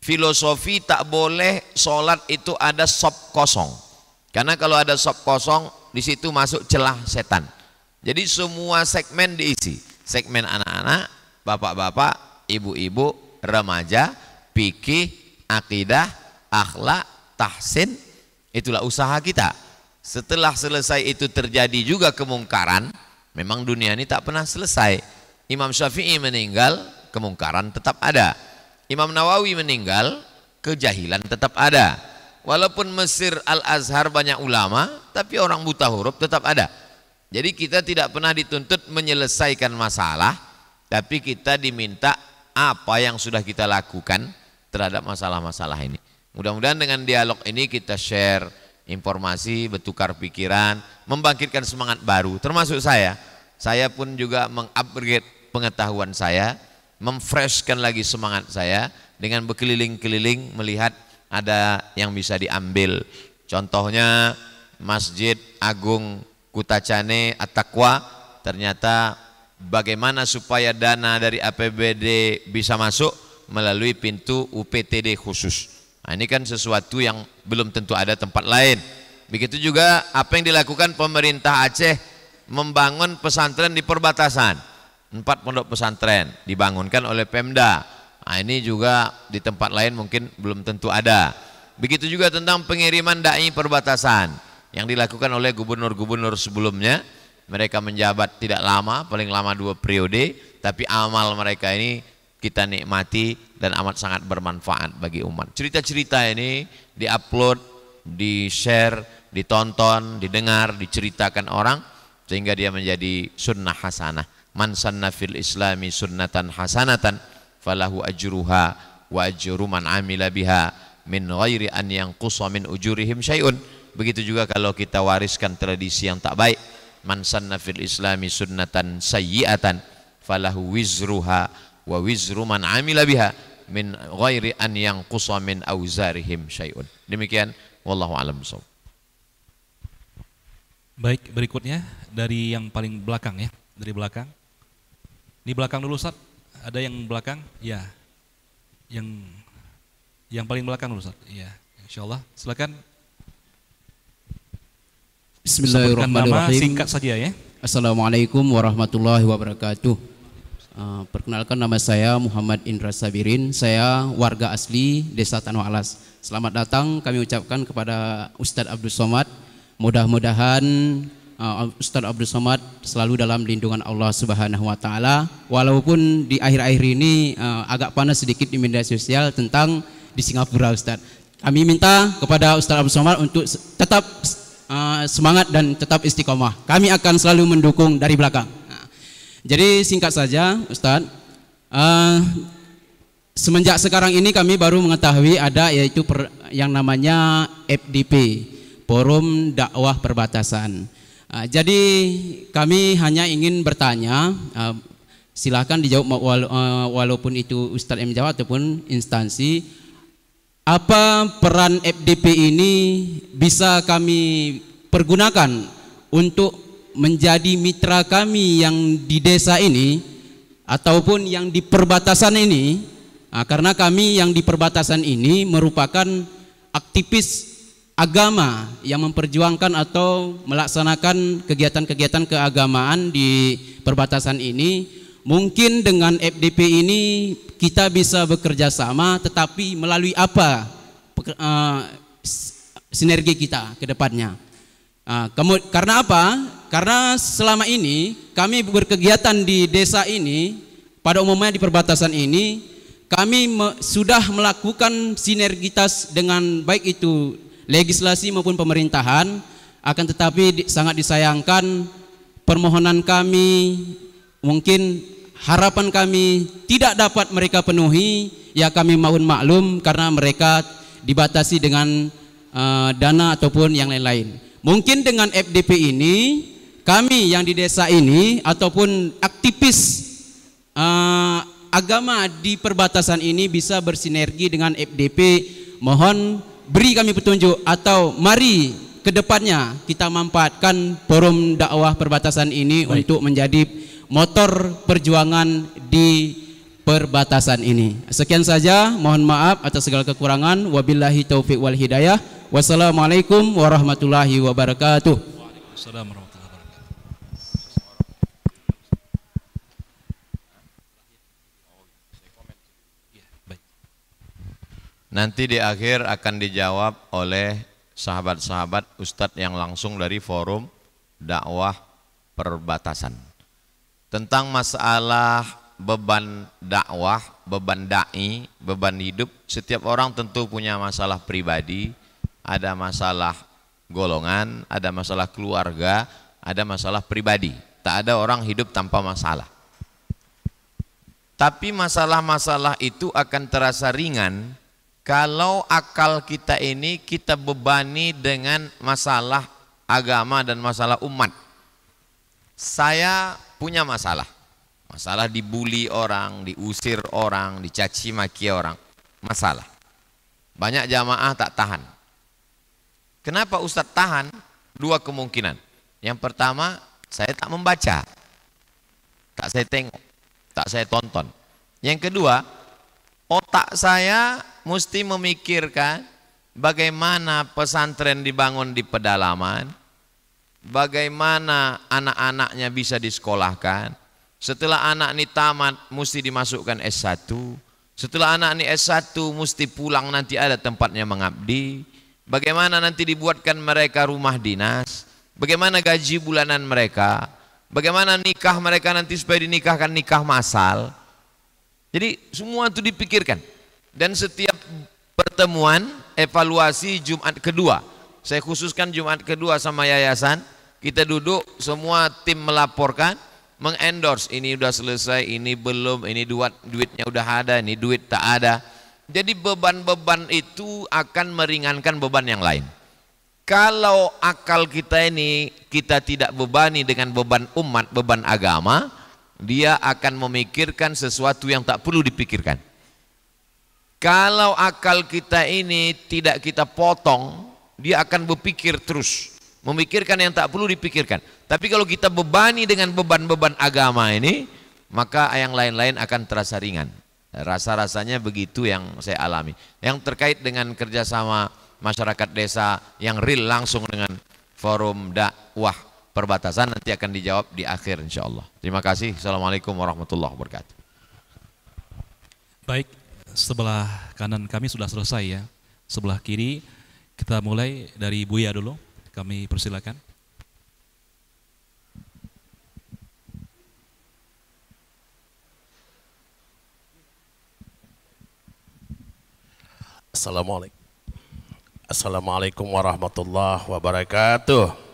filosofi tak boleh sholat itu ada sop kosong. Karena kalau ada sop kosong, di situ masuk celah setan. Jadi semua segmen diisi. Segmen anak-anak, bapak-bapak, ibu-ibu, remaja, pikih, akidah, akhlak, tahsin. Itulah usaha kita. Setelah selesai itu terjadi juga kemungkaran, Memang dunia ini tak pernah selesai. Imam Syafi'i meninggal, kemungkaran tetap ada. Imam Nawawi meninggal, kejahilan tetap ada. Walaupun Mesir Al-Azhar banyak ulama, tapi orang buta huruf tetap ada. Jadi kita tidak pernah dituntut menyelesaikan masalah, tapi kita diminta apa yang sudah kita lakukan terhadap masalah-masalah ini. Mudah-mudahan dengan dialog ini kita share informasi, bertukar pikiran, membangkitkan semangat baru, termasuk saya. Saya pun juga mengupgrade pengetahuan saya, memfreshkan lagi semangat saya dengan berkeliling-keliling melihat ada yang bisa diambil. Contohnya Masjid Agung Kutacane Atakwa ternyata bagaimana supaya dana dari APBD bisa masuk melalui pintu UPTD khusus. Nah, ini kan sesuatu yang belum tentu ada tempat lain. Begitu juga apa yang dilakukan pemerintah Aceh membangun pesantren di perbatasan. Empat pondok pesantren dibangunkan oleh Pemda. Nah, ini juga di tempat lain mungkin belum tentu ada. Begitu juga tentang pengiriman dai perbatasan yang dilakukan oleh gubernur-gubernur sebelumnya. Mereka menjabat tidak lama, paling lama dua periode, tapi amal mereka ini kita nikmati dan amat sangat bermanfaat bagi umat. Cerita-cerita ini diupload, di-share, ditonton, didengar, diceritakan orang sehingga dia menjadi sunnah hasanah. Man sanna fil islami sunnatan hasanatan falahu ajruha wa ajru man amila biha min ghairi an yang min ujurihim syai'un. Begitu juga kalau kita wariskan tradisi yang tak baik. Man sanna fil islami sunnatan sayyi'atan falahu wizruha wa wizru man amila biha min ghairi an yang qusa min awzarihim syai'un. Demikian wallahu alam bisawab. Baik, berikutnya dari yang paling belakang ya, dari belakang. Di belakang dulu Ustaz. Ada yang belakang? Ya. Yang yang paling belakang dulu Ustaz. Insya insyaallah. Silakan. Bismillahirrahmanirrahim. Nama, singkat saja ya. Assalamualaikum warahmatullahi wabarakatuh. Eh, perkenalkan nama saya Muhammad Indra Sabirin. Saya warga asli Desa Tanah Alas. Selamat datang kami ucapkan kepada Ustadz Abdul Somad. Mudah-mudahan uh, Ustadz Abdul Somad selalu dalam lindungan Allah Subhanahu wa taala. Walaupun di akhir-akhir ini eh, agak panas sedikit di media sosial tentang di Singapura Ustadz. Kami minta kepada Ustadz Abdul Somad untuk tetap semangat dan tetap istiqomah. Kami akan selalu mendukung dari belakang. Jadi singkat saja Ustadz, uh, eh, semenjak sekarang ini kami baru mengetahui ada yaitu per, yang namanya FDP, Forum Dakwah Perbatasan. Uh, jadi kami hanya ingin bertanya, uh, eh, silahkan dijawab wala walaupun itu Ustadz yang menjawab ataupun instansi, apa peran FDP ini bisa kami pergunakan untuk menjadi mitra kami yang di desa ini ataupun yang di perbatasan ini nah, karena kami yang di perbatasan ini merupakan aktivis agama yang memperjuangkan atau melaksanakan kegiatan-kegiatan keagamaan di perbatasan ini mungkin dengan FDP ini kita bisa bekerja sama tetapi melalui apa uh, sinergi kita ke depannya. Uh, karena apa? karena selama ini kami berkegiatan di desa ini pada umumnya di perbatasan ini kami me sudah melakukan sinergitas dengan baik itu legislasi maupun pemerintahan akan tetapi di sangat disayangkan permohonan kami mungkin harapan kami tidak dapat mereka penuhi ya kami mohon maklum karena mereka dibatasi dengan uh, dana ataupun yang lain-lain mungkin dengan FDP ini kami yang di desa ini ataupun aktivis uh, agama di perbatasan ini bisa bersinergi dengan FDP mohon beri kami petunjuk atau mari ke depannya kita manfaatkan forum dakwah perbatasan ini Baik. untuk menjadi motor perjuangan di perbatasan ini sekian saja mohon maaf atas segala kekurangan wabillahi taufiq wal hidayah wassalamualaikum warahmatullahi wabarakatuh Waalaikumsalam Nanti di akhir akan dijawab oleh sahabat-sahabat Ustadz yang langsung dari forum dakwah perbatasan. Tentang masalah beban dakwah, beban da'i, beban hidup, setiap orang tentu punya masalah pribadi, ada masalah golongan, ada masalah keluarga, ada masalah pribadi. Tak ada orang hidup tanpa masalah. Tapi masalah-masalah itu akan terasa ringan kalau akal kita ini kita bebani dengan masalah agama dan masalah umat. Saya punya masalah. Masalah dibully orang, diusir orang, dicaci maki orang. Masalah. Banyak jamaah tak tahan. Kenapa Ustadz tahan? Dua kemungkinan. Yang pertama, saya tak membaca. Tak saya tengok, tak saya tonton. Yang kedua, otak saya mesti memikirkan bagaimana pesantren dibangun di pedalaman, bagaimana anak-anaknya bisa disekolahkan. Setelah anak ini tamat, mesti dimasukkan S1. Setelah anak ini S1, mesti pulang nanti ada tempatnya mengabdi. Bagaimana nanti dibuatkan mereka rumah dinas, bagaimana gaji bulanan mereka, bagaimana nikah mereka nanti supaya dinikahkan nikah masal. Jadi semua itu dipikirkan. Dan setiap pertemuan evaluasi Jumat kedua, saya khususkan Jumat kedua sama yayasan, kita duduk semua tim melaporkan, mengendorse ini sudah selesai, ini belum, ini duit duitnya udah ada, ini duit tak ada. Jadi beban-beban itu akan meringankan beban yang lain. Kalau akal kita ini kita tidak bebani dengan beban umat, beban agama, dia akan memikirkan sesuatu yang tak perlu dipikirkan. Kalau akal kita ini tidak kita potong, dia akan berpikir terus, memikirkan yang tak perlu dipikirkan. Tapi kalau kita bebani dengan beban-beban agama ini, maka yang lain-lain akan terasa ringan. Rasa-rasanya begitu yang saya alami. Yang terkait dengan kerjasama masyarakat desa yang real langsung dengan forum dakwah perbatasan nanti akan dijawab di akhir insya Allah. Terima kasih. Assalamualaikum warahmatullahi wabarakatuh. Baik, sebelah kanan kami sudah selesai ya. Sebelah kiri kita mulai dari Buya dulu. Kami persilakan. Assalamualaikum. Assalamualaikum warahmatullahi wabarakatuh.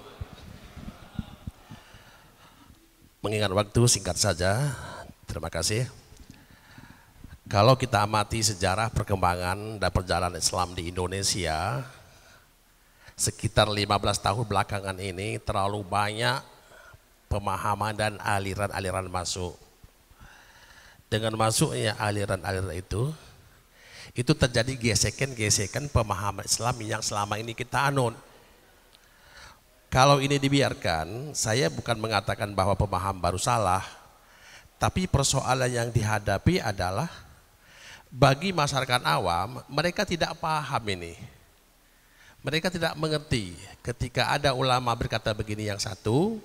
Mengingat waktu singkat saja, terima kasih. Kalau kita amati sejarah perkembangan dan perjalanan Islam di Indonesia, sekitar 15 tahun belakangan ini terlalu banyak pemahaman dan aliran-aliran masuk. Dengan masuknya aliran-aliran itu, itu terjadi gesekan-gesekan pemahaman Islam yang selama ini kita anut kalau ini dibiarkan, saya bukan mengatakan bahwa pemaham baru salah, tapi persoalan yang dihadapi adalah bagi masyarakat awam, mereka tidak paham ini. Mereka tidak mengerti ketika ada ulama berkata begini yang satu,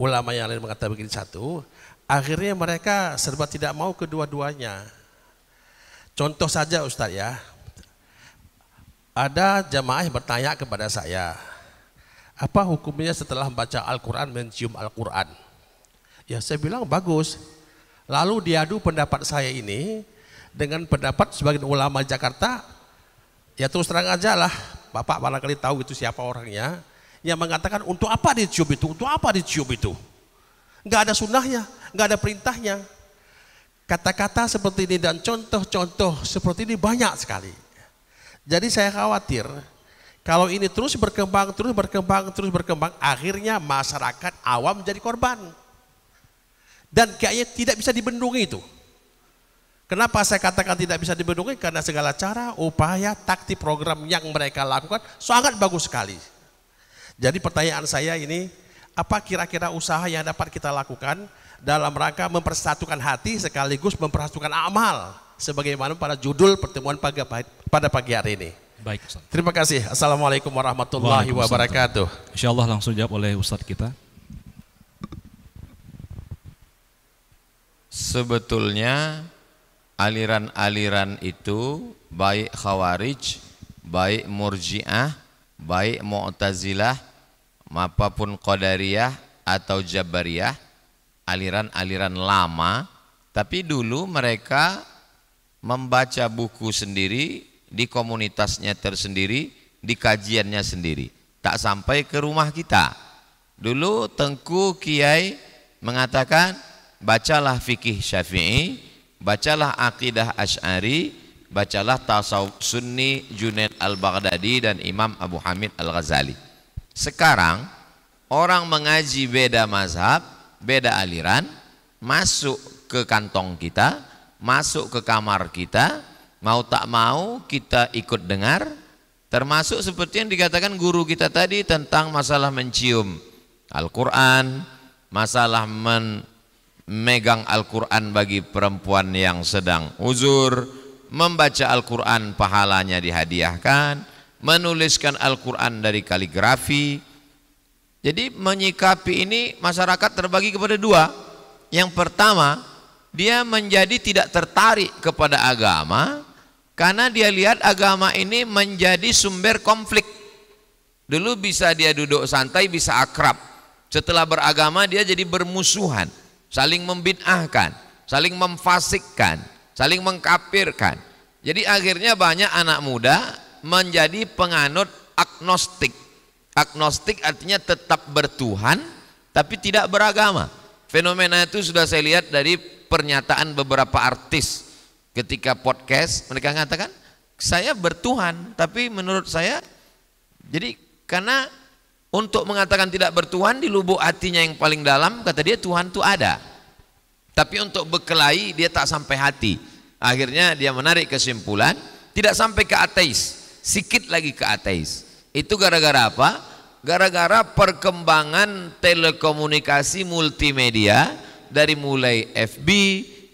ulama yang lain berkata begini satu, akhirnya mereka serba tidak mau kedua-duanya. Contoh saja Ustaz ya, ada jamaah yang bertanya kepada saya, apa hukumnya setelah baca Al-Quran mencium Al-Quran? Ya saya bilang bagus. Lalu diadu pendapat saya ini dengan pendapat sebagian ulama Jakarta, ya terus terang aja lah, Bapak barangkali tahu itu siapa orangnya, yang mengatakan untuk apa dicium itu, untuk apa dicium itu. Enggak ada sunnahnya, enggak ada perintahnya. Kata-kata seperti ini dan contoh-contoh seperti ini banyak sekali. Jadi saya khawatir kalau ini terus berkembang, terus berkembang, terus berkembang, akhirnya masyarakat awam menjadi korban. Dan kayaknya tidak bisa dibendungi itu. Kenapa saya katakan tidak bisa dibendungi? Karena segala cara, upaya, taktik program yang mereka lakukan sangat bagus sekali. Jadi pertanyaan saya ini, apa kira-kira usaha yang dapat kita lakukan dalam rangka mempersatukan hati sekaligus mempersatukan amal sebagaimana pada judul pertemuan pada pagi hari ini. Baik, Ustaz. Terima kasih. Assalamualaikum warahmatullahi wabarakatuh. Insyaallah langsung jawab oleh Ustaz kita. Sebetulnya aliran-aliran itu baik khawarij, baik murjiah, baik mu'tazilah, maupun qadariyah atau jabariyah, aliran-aliran lama, tapi dulu mereka membaca buku sendiri, di komunitasnya tersendiri, di kajiannya sendiri, tak sampai ke rumah kita. Dulu Tengku Kiai mengatakan, bacalah fikih Syafi'i, bacalah akidah Ash'ari, bacalah tasawuf Sunni Junaid Al-Baghdadi dan Imam Abu Hamid Al-Ghazali. Sekarang orang mengaji beda mazhab, beda aliran, masuk ke kantong kita, masuk ke kamar kita, mau tak mau kita ikut dengar termasuk seperti yang dikatakan guru kita tadi tentang masalah mencium Al-Quran masalah memegang Al-Quran bagi perempuan yang sedang uzur membaca Al-Quran pahalanya dihadiahkan menuliskan Al-Quran dari kaligrafi jadi menyikapi ini masyarakat terbagi kepada dua yang pertama dia menjadi tidak tertarik kepada agama karena dia lihat agama ini menjadi sumber konflik. Dulu bisa dia duduk santai, bisa akrab. Setelah beragama dia jadi bermusuhan, saling membid'ahkan, saling memfasikkan, saling mengkapirkan. Jadi akhirnya banyak anak muda menjadi penganut agnostik. Agnostik artinya tetap bertuhan tapi tidak beragama. Fenomena itu sudah saya lihat dari pernyataan beberapa artis ketika podcast mereka mengatakan saya bertuhan tapi menurut saya jadi karena untuk mengatakan tidak bertuhan di lubuk hatinya yang paling dalam kata dia Tuhan itu ada tapi untuk berkelahi dia tak sampai hati akhirnya dia menarik kesimpulan tidak sampai ke ateis sikit lagi ke ateis itu gara-gara apa? gara-gara perkembangan telekomunikasi multimedia dari mulai FB,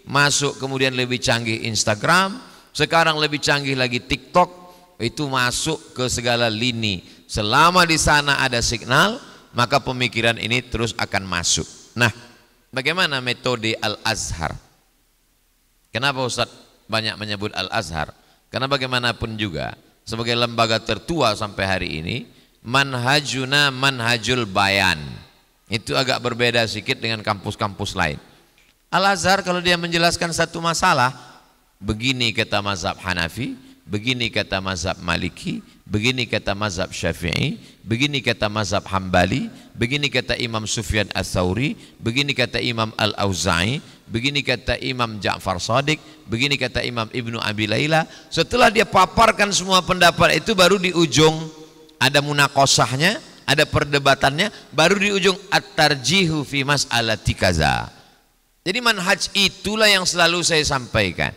masuk kemudian lebih canggih Instagram, sekarang lebih canggih lagi TikTok, itu masuk ke segala lini. Selama di sana ada signal, maka pemikiran ini terus akan masuk. Nah, bagaimana metode Al-Azhar? Kenapa Ustaz banyak menyebut Al-Azhar? Karena bagaimanapun juga, sebagai lembaga tertua sampai hari ini, manhajuna manhajul bayan. Itu agak berbeda sedikit dengan kampus-kampus lain Al-Azhar kalau dia menjelaskan satu masalah, begini kata mazhab Hanafi, begini kata mazhab Maliki, begini kata mazhab Syafi'i, begini kata mazhab Hambali, begini kata Imam Sufyan ats begini kata Imam Al-Auza'i, begini kata Imam Ja'far Sadiq, begini kata Imam Ibnu Abi Laila. Setelah dia paparkan semua pendapat itu baru di ujung ada munakosahnya, ada perdebatannya, baru di ujung at-tarjihu fi mas'alati kaza. Jadi manhaj itulah yang selalu saya sampaikan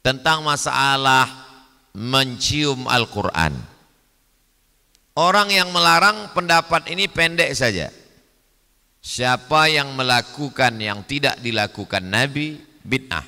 tentang masalah mencium Al-Qur'an. Orang yang melarang pendapat ini pendek saja. Siapa yang melakukan yang tidak dilakukan Nabi bid'ah.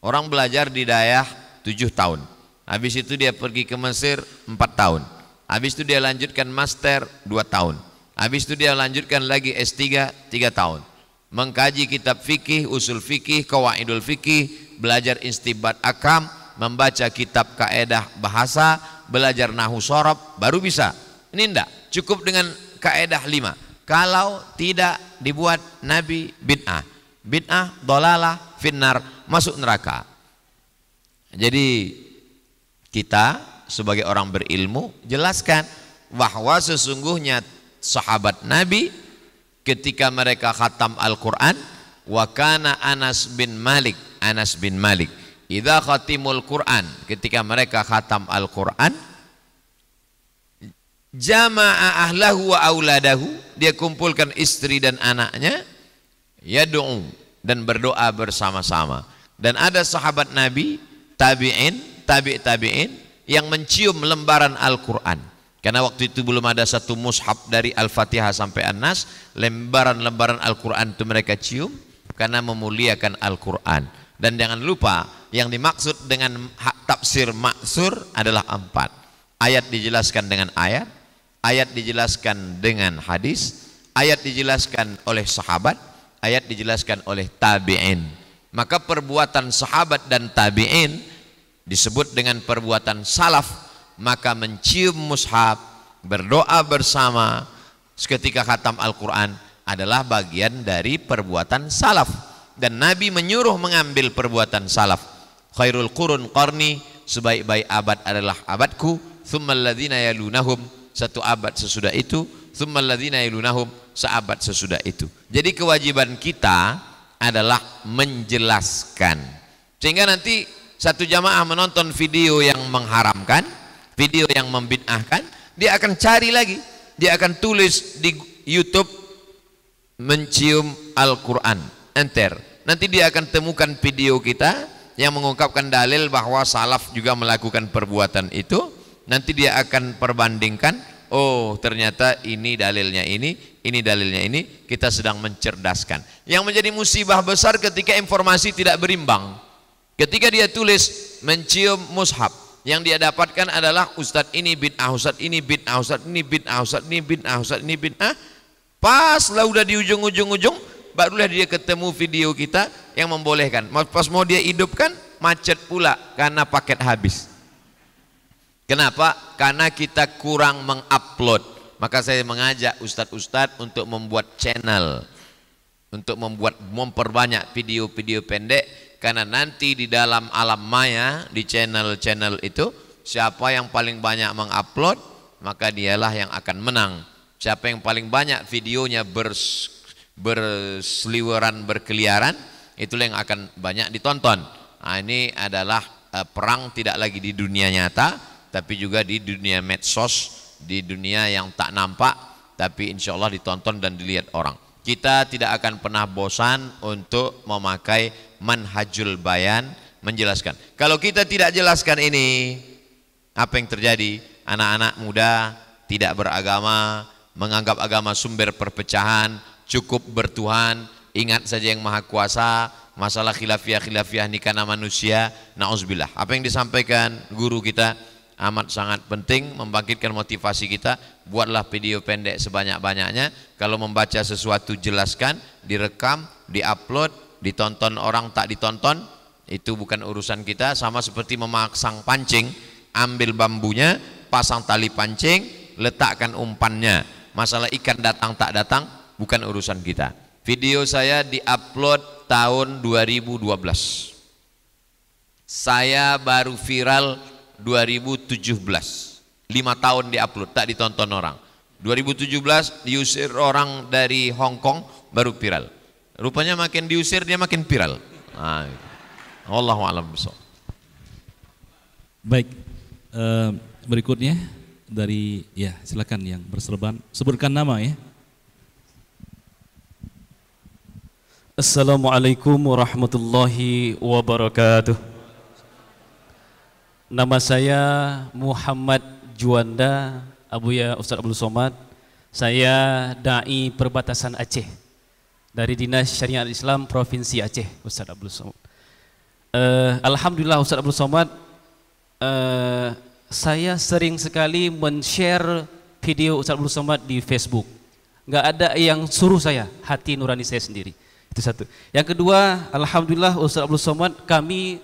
Orang belajar di dayah tujuh tahun. Habis itu dia pergi ke Mesir empat tahun. Habis itu dia lanjutkan master dua tahun. Habis itu dia lanjutkan lagi S3 tiga tahun mengkaji kitab fikih, usul fikih, kawaidul fikih, belajar istibat akam, membaca kitab kaedah bahasa, belajar nahu sorob, baru bisa. Ini tidak cukup dengan kaedah lima. Kalau tidak dibuat Nabi bid'ah, bid'ah dolalah finnar masuk neraka. Jadi kita sebagai orang berilmu jelaskan bahwa sesungguhnya sahabat Nabi ketika mereka khatam Al-Quran wa kana Anas bin Malik Anas bin Malik idha khatimul Quran ketika mereka khatam Al-Quran jama'a ahlahu wa auladahu dia kumpulkan istri dan anaknya yad'u dan berdoa bersama-sama dan ada sahabat Nabi tabi'in tabi' tabi'in yang mencium lembaran Al-Quran karena waktu itu belum ada satu mushaf dari Al-Fatihah sampai An-Nas, lembaran-lembaran Al-Qur'an itu mereka cium karena memuliakan Al-Qur'an. Dan jangan lupa yang dimaksud dengan tafsir maksur adalah empat. Ayat dijelaskan dengan ayat, ayat dijelaskan dengan hadis, ayat dijelaskan oleh sahabat, ayat dijelaskan oleh tabi'in. Maka perbuatan sahabat dan tabi'in disebut dengan perbuatan salaf maka mencium mushab berdoa bersama seketika khatam Al-Quran adalah bagian dari perbuatan salaf. Dan Nabi menyuruh mengambil perbuatan salaf. Khairul qurun qarni, sebaik-baik abad adalah abadku, thumma alladhina yalunahum, satu abad sesudah itu, thumma alladhina yalunahum, seabad sesudah itu. Jadi kewajiban kita adalah menjelaskan. Sehingga nanti satu jamaah menonton video yang mengharamkan, video yang membid'ahkan dia akan cari lagi dia akan tulis di YouTube mencium Al-Quran enter nanti dia akan temukan video kita yang mengungkapkan dalil bahwa salaf juga melakukan perbuatan itu nanti dia akan perbandingkan oh ternyata ini dalilnya ini ini dalilnya ini kita sedang mencerdaskan yang menjadi musibah besar ketika informasi tidak berimbang ketika dia tulis mencium mushab yang dia dapatkan adalah ustadz ini bid'ah, ustadz ini bid'ah, ustadz ini bid'ah, ustadz ini bid'ah, ustadz ini bid'ah. Pas lah udah di ujung-ujung-ujung, barulah dia ketemu video kita yang membolehkan. Pas mau dia hidupkan, macet pula karena paket habis. Kenapa? Karena kita kurang mengupload. Maka saya mengajak ustadz-ustadz untuk membuat channel, untuk membuat memperbanyak video-video pendek karena nanti di dalam alam maya di channel-channel itu siapa yang paling banyak mengupload maka dialah yang akan menang. Siapa yang paling banyak videonya bers, berseliweran berkeliaran itulah yang akan banyak ditonton. Nah, ini adalah eh, perang tidak lagi di dunia nyata tapi juga di dunia medsos, di dunia yang tak nampak tapi insya Allah ditonton dan dilihat orang. Kita tidak akan pernah bosan untuk memakai Manhajul Bayan menjelaskan. Kalau kita tidak jelaskan ini, apa yang terjadi? Anak-anak muda tidak beragama, menganggap agama sumber perpecahan, cukup bertuhan, ingat saja yang maha kuasa, masalah khilafiah-khilafiah ini karena manusia, na'uzbillah. Apa yang disampaikan guru kita amat sangat penting membangkitkan motivasi kita buatlah video pendek sebanyak-banyaknya kalau membaca sesuatu jelaskan direkam diupload ditonton orang tak ditonton itu bukan urusan kita sama seperti memasang pancing ambil bambunya pasang tali pancing letakkan umpannya masalah ikan datang tak datang bukan urusan kita video saya diupload tahun 2012 saya baru viral 2017 Lima tahun diupload tak ditonton orang 2017 diusir orang dari Hong Kong baru viral Rupanya makin diusir dia makin viral. Ah, gitu. Allah alam besok. Baik, eh, berikutnya dari ya silakan yang berserban sebutkan nama ya. Assalamualaikum warahmatullahi wabarakatuh. Nama saya Muhammad Juanda Abuya Ustaz Abdul Somad. Saya dai perbatasan Aceh dari Dinas Syariah Islam Provinsi Aceh, Ustaz Abdul Somad. Uh, Alhamdulillah Ustaz Abdul Somad, uh, saya sering sekali men-share video Ustaz Abdul Somad di Facebook. Enggak ada yang suruh saya, hati nurani saya sendiri. Itu satu. Yang kedua, Alhamdulillah Ustaz Abdul Somad, kami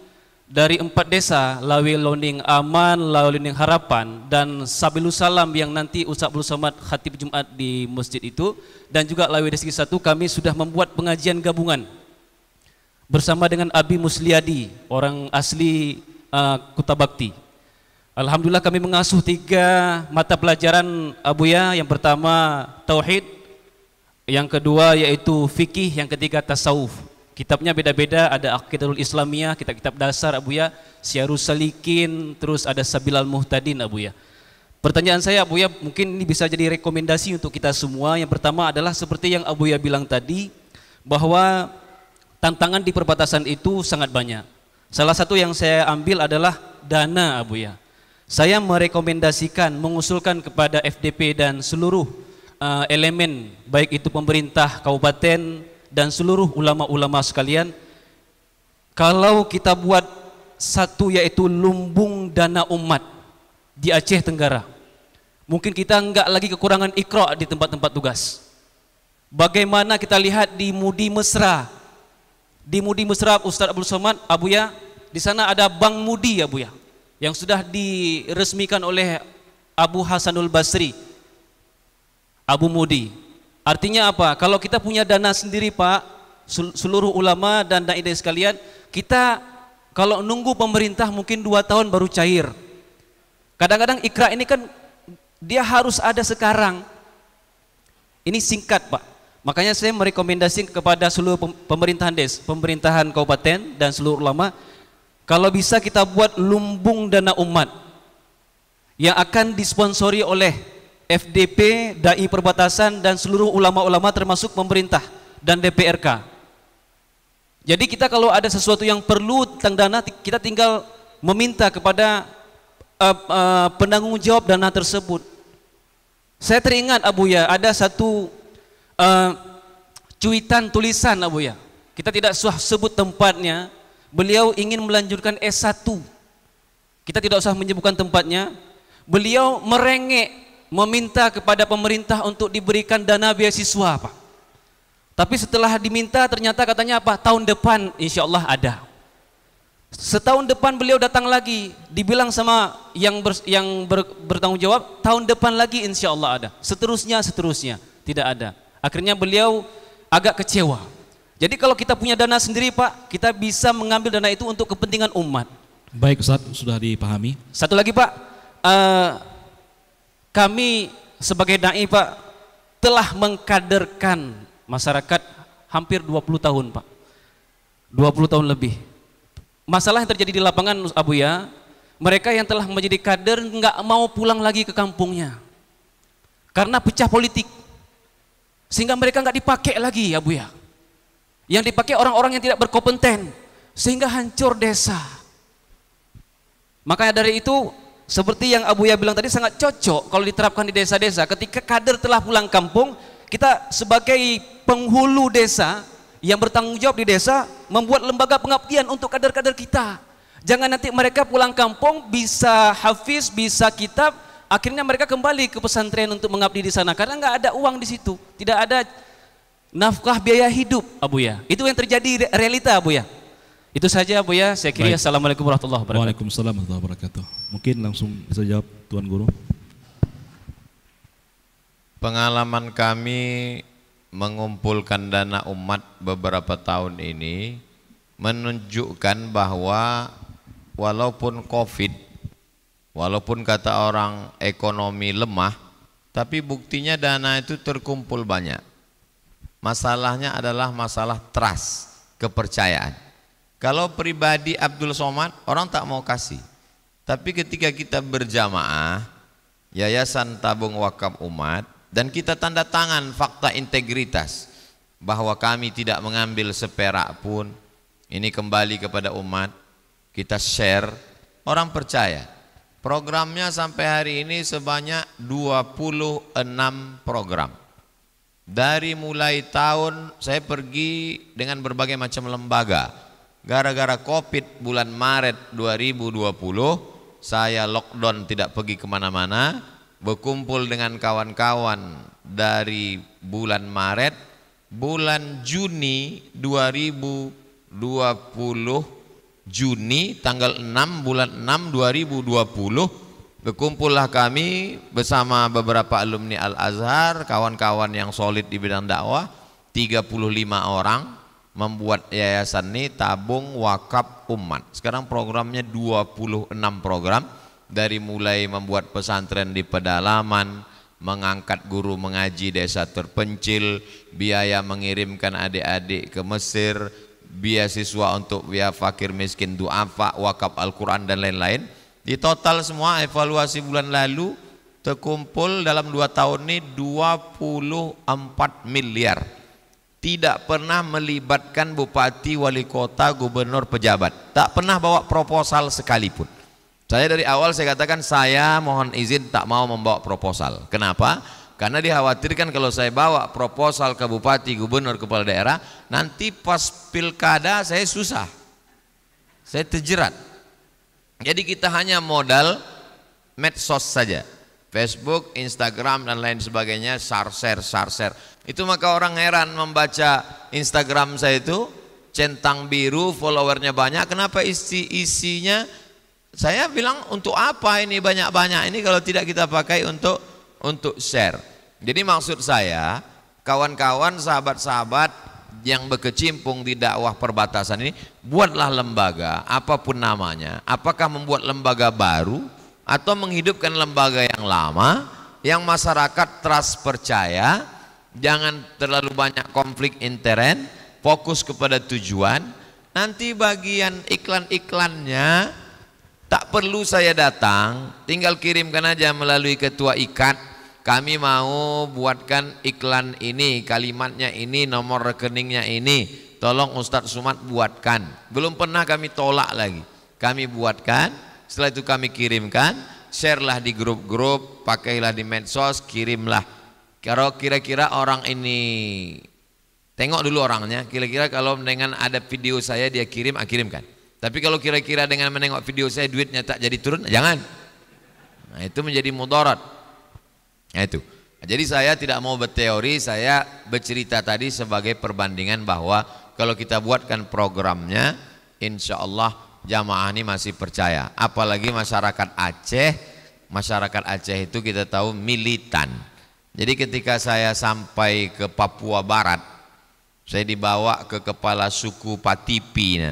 dari empat desa Lawi Loning Aman, Lawi Loning Harapan dan Sabilu Salam yang nanti Ustaz Abdul Somad khatib Jumat di masjid itu dan juga Lawi Desa satu kami sudah membuat pengajian gabungan bersama dengan Abi Musliadi orang asli uh, Kuta Bakti. Alhamdulillah kami mengasuh tiga mata pelajaran Abuya yang pertama tauhid, yang kedua yaitu fikih, yang ketiga tasawuf. Kitabnya beda-beda, ada Alkitabul Islamiyah, kitab-kitab dasar Abuya ya, Salikin, terus ada Sabilal Muhtadin Abuya Pertanyaan saya Abuya mungkin ini bisa jadi rekomendasi untuk kita semua. Yang pertama adalah seperti yang Abuya bilang tadi bahwa tantangan di perbatasan itu sangat banyak. Salah satu yang saya ambil adalah dana Abuya Saya merekomendasikan, mengusulkan kepada FDP dan seluruh uh, elemen baik itu pemerintah kabupaten dan seluruh ulama-ulama sekalian kalau kita buat satu yaitu lumbung dana umat di Aceh Tenggara mungkin kita enggak lagi kekurangan ikhra di tempat-tempat tugas bagaimana kita lihat di Mudi Mesra di Mudi Mesra Ustaz Abdul Somad Abu Ya di sana ada Bank Mudi ya Bu ya yang sudah diresmikan oleh Abu Hasanul Basri Abu Mudi Artinya apa? Kalau kita punya dana sendiri Pak, seluruh ulama dan da'i sekalian, kita kalau nunggu pemerintah mungkin dua tahun baru cair. Kadang-kadang ikra ini kan dia harus ada sekarang. Ini singkat Pak. Makanya saya merekomendasikan kepada seluruh pemerintahan des, pemerintahan kabupaten dan seluruh ulama, kalau bisa kita buat lumbung dana umat yang akan disponsori oleh FDP, Dai Perbatasan dan seluruh ulama-ulama termasuk pemerintah dan DPRK. Jadi kita kalau ada sesuatu yang perlu tentang dana kita tinggal meminta kepada uh, uh, penanggung jawab dana tersebut. Saya teringat Abu ya ada satu uh, cuitan tulisan Abu ya. Kita tidak usah sebut tempatnya. Beliau ingin melanjutkan S1. Kita tidak usah menyebutkan tempatnya. Beliau merengek meminta kepada pemerintah untuk diberikan dana beasiswa Pak. Tapi setelah diminta ternyata katanya apa? Tahun depan insya Allah ada. Setahun depan beliau datang lagi, dibilang sama yang ber, yang ber, bertanggung jawab, tahun depan lagi insya Allah ada. Seterusnya seterusnya tidak ada. Akhirnya beliau agak kecewa. Jadi kalau kita punya dana sendiri Pak, kita bisa mengambil dana itu untuk kepentingan umat. Baik Ustaz, sudah dipahami. Satu lagi Pak, uh, kami sebagai dai Pak telah mengkaderkan masyarakat hampir 20 tahun Pak. 20 tahun lebih. Masalah yang terjadi di lapangan Abu ya, mereka yang telah menjadi kader nggak mau pulang lagi ke kampungnya. Karena pecah politik. Sehingga mereka nggak dipakai lagi ya Bu ya. Yang dipakai orang-orang yang tidak berkompeten. Sehingga hancur desa. Makanya dari itu seperti yang Abu Ya bilang tadi sangat cocok kalau diterapkan di desa-desa. Ketika kader telah pulang kampung, kita sebagai penghulu desa yang bertanggung jawab di desa membuat lembaga pengabdian untuk kader-kader kita. Jangan nanti mereka pulang kampung bisa hafiz, bisa kitab, akhirnya mereka kembali ke pesantren untuk mengabdi di sana karena nggak ada uang di situ, tidak ada nafkah biaya hidup, Abu ya. Itu yang terjadi realita, Abu ya. Itu saja Bu ya, saya kira Assalamualaikum warahmatullahi wabarakatuh. Waalaikumsalam warahmatullahi wabarakatuh. Mungkin langsung bisa jawab Tuan Guru. Pengalaman kami mengumpulkan dana umat beberapa tahun ini menunjukkan bahwa walaupun COVID, walaupun kata orang ekonomi lemah, tapi buktinya dana itu terkumpul banyak. Masalahnya adalah masalah trust, kepercayaan. Kalau pribadi Abdul Somad orang tak mau kasih. Tapi ketika kita berjamaah Yayasan Tabung Wakaf Umat dan kita tanda tangan fakta integritas bahwa kami tidak mengambil seperak pun ini kembali kepada umat kita share orang percaya programnya sampai hari ini sebanyak 26 program dari mulai tahun saya pergi dengan berbagai macam lembaga Gara-gara Covid bulan Maret 2020, saya lockdown tidak pergi kemana-mana, berkumpul dengan kawan-kawan dari bulan Maret, bulan Juni 2020, Juni tanggal 6 bulan 6 2020 Berkumpullah kami bersama beberapa alumni Al-Azhar, kawan-kawan yang solid di bidang dakwah, 35 orang membuat yayasan ini tabung wakaf umat. Sekarang programnya 26 program dari mulai membuat pesantren di pedalaman, mengangkat guru mengaji desa terpencil, biaya mengirimkan adik-adik ke Mesir, beasiswa untuk biaya fakir miskin duafa, wakaf Al-Quran dan lain-lain. Di total semua evaluasi bulan lalu terkumpul dalam dua tahun ini 24 miliar tidak pernah melibatkan bupati, wali kota, gubernur, pejabat. Tak pernah bawa proposal sekalipun. Saya dari awal saya katakan saya mohon izin tak mau membawa proposal. Kenapa? Karena dikhawatirkan kalau saya bawa proposal ke bupati, gubernur, kepala daerah, nanti pas pilkada saya susah. Saya terjerat. Jadi kita hanya modal medsos saja. Facebook, Instagram dan lain sebagainya, sarser, sarser. Itu maka orang heran membaca Instagram saya itu centang biru, followernya banyak. Kenapa isi isinya? Saya bilang untuk apa ini banyak-banyak ini kalau tidak kita pakai untuk untuk share. Jadi maksud saya kawan-kawan, sahabat-sahabat yang berkecimpung di dakwah perbatasan ini buatlah lembaga apapun namanya. Apakah membuat lembaga baru? atau menghidupkan lembaga yang lama yang masyarakat trust percaya jangan terlalu banyak konflik intern fokus kepada tujuan nanti bagian iklan-iklannya tak perlu saya datang tinggal kirimkan aja melalui ketua ikat kami mau buatkan iklan ini kalimatnya ini nomor rekeningnya ini tolong Ustadz Sumat buatkan belum pernah kami tolak lagi kami buatkan setelah itu kami kirimkan, sharelah di grup-grup, pakailah di medsos, kirimlah. Kalau kira-kira orang ini tengok dulu orangnya, kira-kira kalau dengan ada video saya dia kirim, ah, kirimkan. Tapi kalau kira-kira dengan menengok video saya duitnya tak jadi turun, jangan. Nah, itu menjadi mudarat. Nah, itu. Jadi saya tidak mau berteori, saya bercerita tadi sebagai perbandingan bahwa kalau kita buatkan programnya, insya Allah jamaah ini masih percaya. Apalagi masyarakat Aceh, masyarakat Aceh itu kita tahu militan. Jadi ketika saya sampai ke Papua Barat, saya dibawa ke kepala suku Patipi.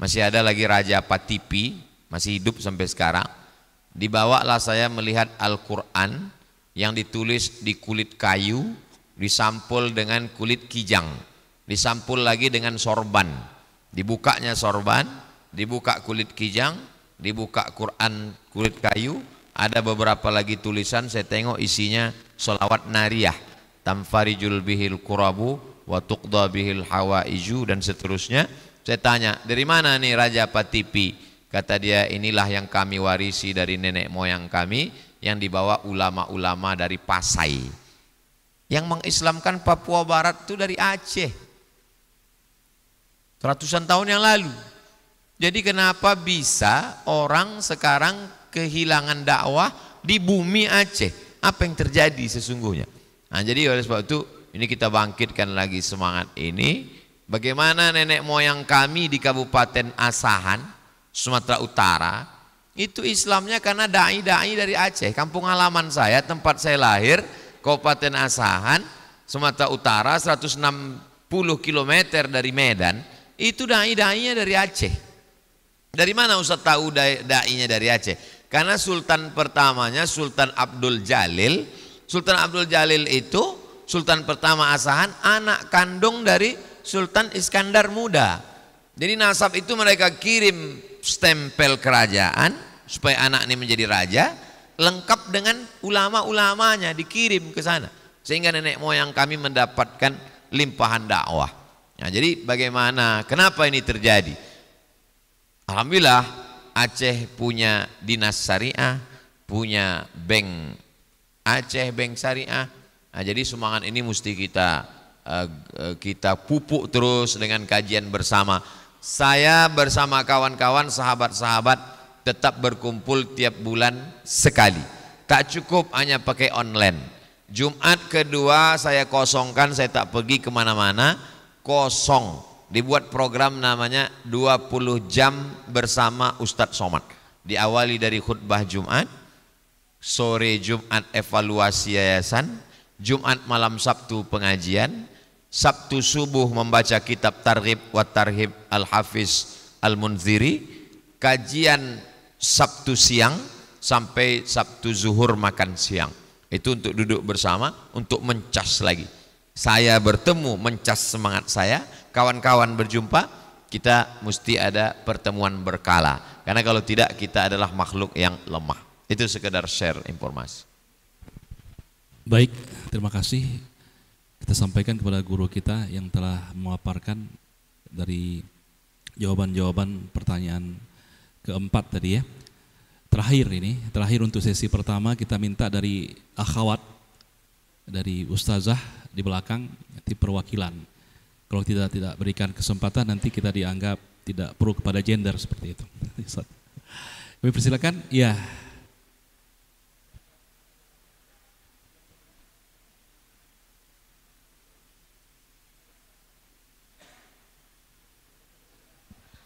masih ada lagi Raja Patipi, masih hidup sampai sekarang. Dibawalah saya melihat Al-Quran yang ditulis di kulit kayu, disampul dengan kulit kijang, disampul lagi dengan sorban. Dibukanya sorban, dibuka kulit kijang, dibuka Quran kulit kayu, ada beberapa lagi tulisan saya tengok isinya solawat nariyah, tamfarijul bihil kurabu, wa tuqda hawa hawaiju dan seterusnya. Saya tanya, dari mana nih Raja Patipi? Kata dia, inilah yang kami warisi dari nenek moyang kami yang dibawa ulama-ulama dari Pasai. Yang mengislamkan Papua Barat itu dari Aceh. Ratusan tahun yang lalu. Jadi kenapa bisa orang sekarang kehilangan dakwah di bumi Aceh? Apa yang terjadi sesungguhnya? Nah, jadi oleh sebab itu ini kita bangkitkan lagi semangat ini. Bagaimana nenek moyang kami di Kabupaten Asahan, Sumatera Utara, itu Islamnya karena dai-dai dari Aceh, kampung halaman saya, tempat saya lahir, Kabupaten Asahan, Sumatera Utara, 160 km dari Medan, itu dai-dainya dari Aceh. Dari mana Ustaz tahu dai-nya dari Aceh? Karena sultan pertamanya Sultan Abdul Jalil. Sultan Abdul Jalil itu sultan pertama Asahan anak kandung dari Sultan Iskandar Muda. Jadi nasab itu mereka kirim stempel kerajaan supaya anak ini menjadi raja lengkap dengan ulama-ulamanya dikirim ke sana sehingga nenek moyang kami mendapatkan limpahan dakwah. Nah, jadi bagaimana? Kenapa ini terjadi? Alhamdulillah Aceh punya dinas syariah, punya bank Aceh bank syariah. Nah, jadi semangat ini mesti kita eh, eh, kita pupuk terus dengan kajian bersama. Saya bersama kawan-kawan sahabat-sahabat tetap berkumpul tiap bulan sekali. Tak cukup hanya pakai online. Jumat kedua saya kosongkan, saya tak pergi kemana-mana, kosong dibuat program namanya 20 jam bersama Ustadz Somad diawali dari khutbah Jumat sore Jumat evaluasi yayasan Jumat malam Sabtu pengajian Sabtu subuh membaca kitab Targhib wa Tarhib Al-Hafiz Al-Munziri kajian Sabtu siang sampai Sabtu zuhur makan siang itu untuk duduk bersama untuk mencas lagi saya bertemu mencas semangat saya kawan-kawan berjumpa, kita mesti ada pertemuan berkala. Karena kalau tidak kita adalah makhluk yang lemah. Itu sekedar share informasi. Baik, terima kasih. Kita sampaikan kepada guru kita yang telah memaparkan dari jawaban-jawaban pertanyaan keempat tadi ya. Terakhir ini, terakhir untuk sesi pertama kita minta dari akhwat dari ustazah di belakang di perwakilan. Kalau tidak tidak berikan kesempatan nanti kita dianggap tidak pro kepada gender seperti itu. Kami persilakan. Ya,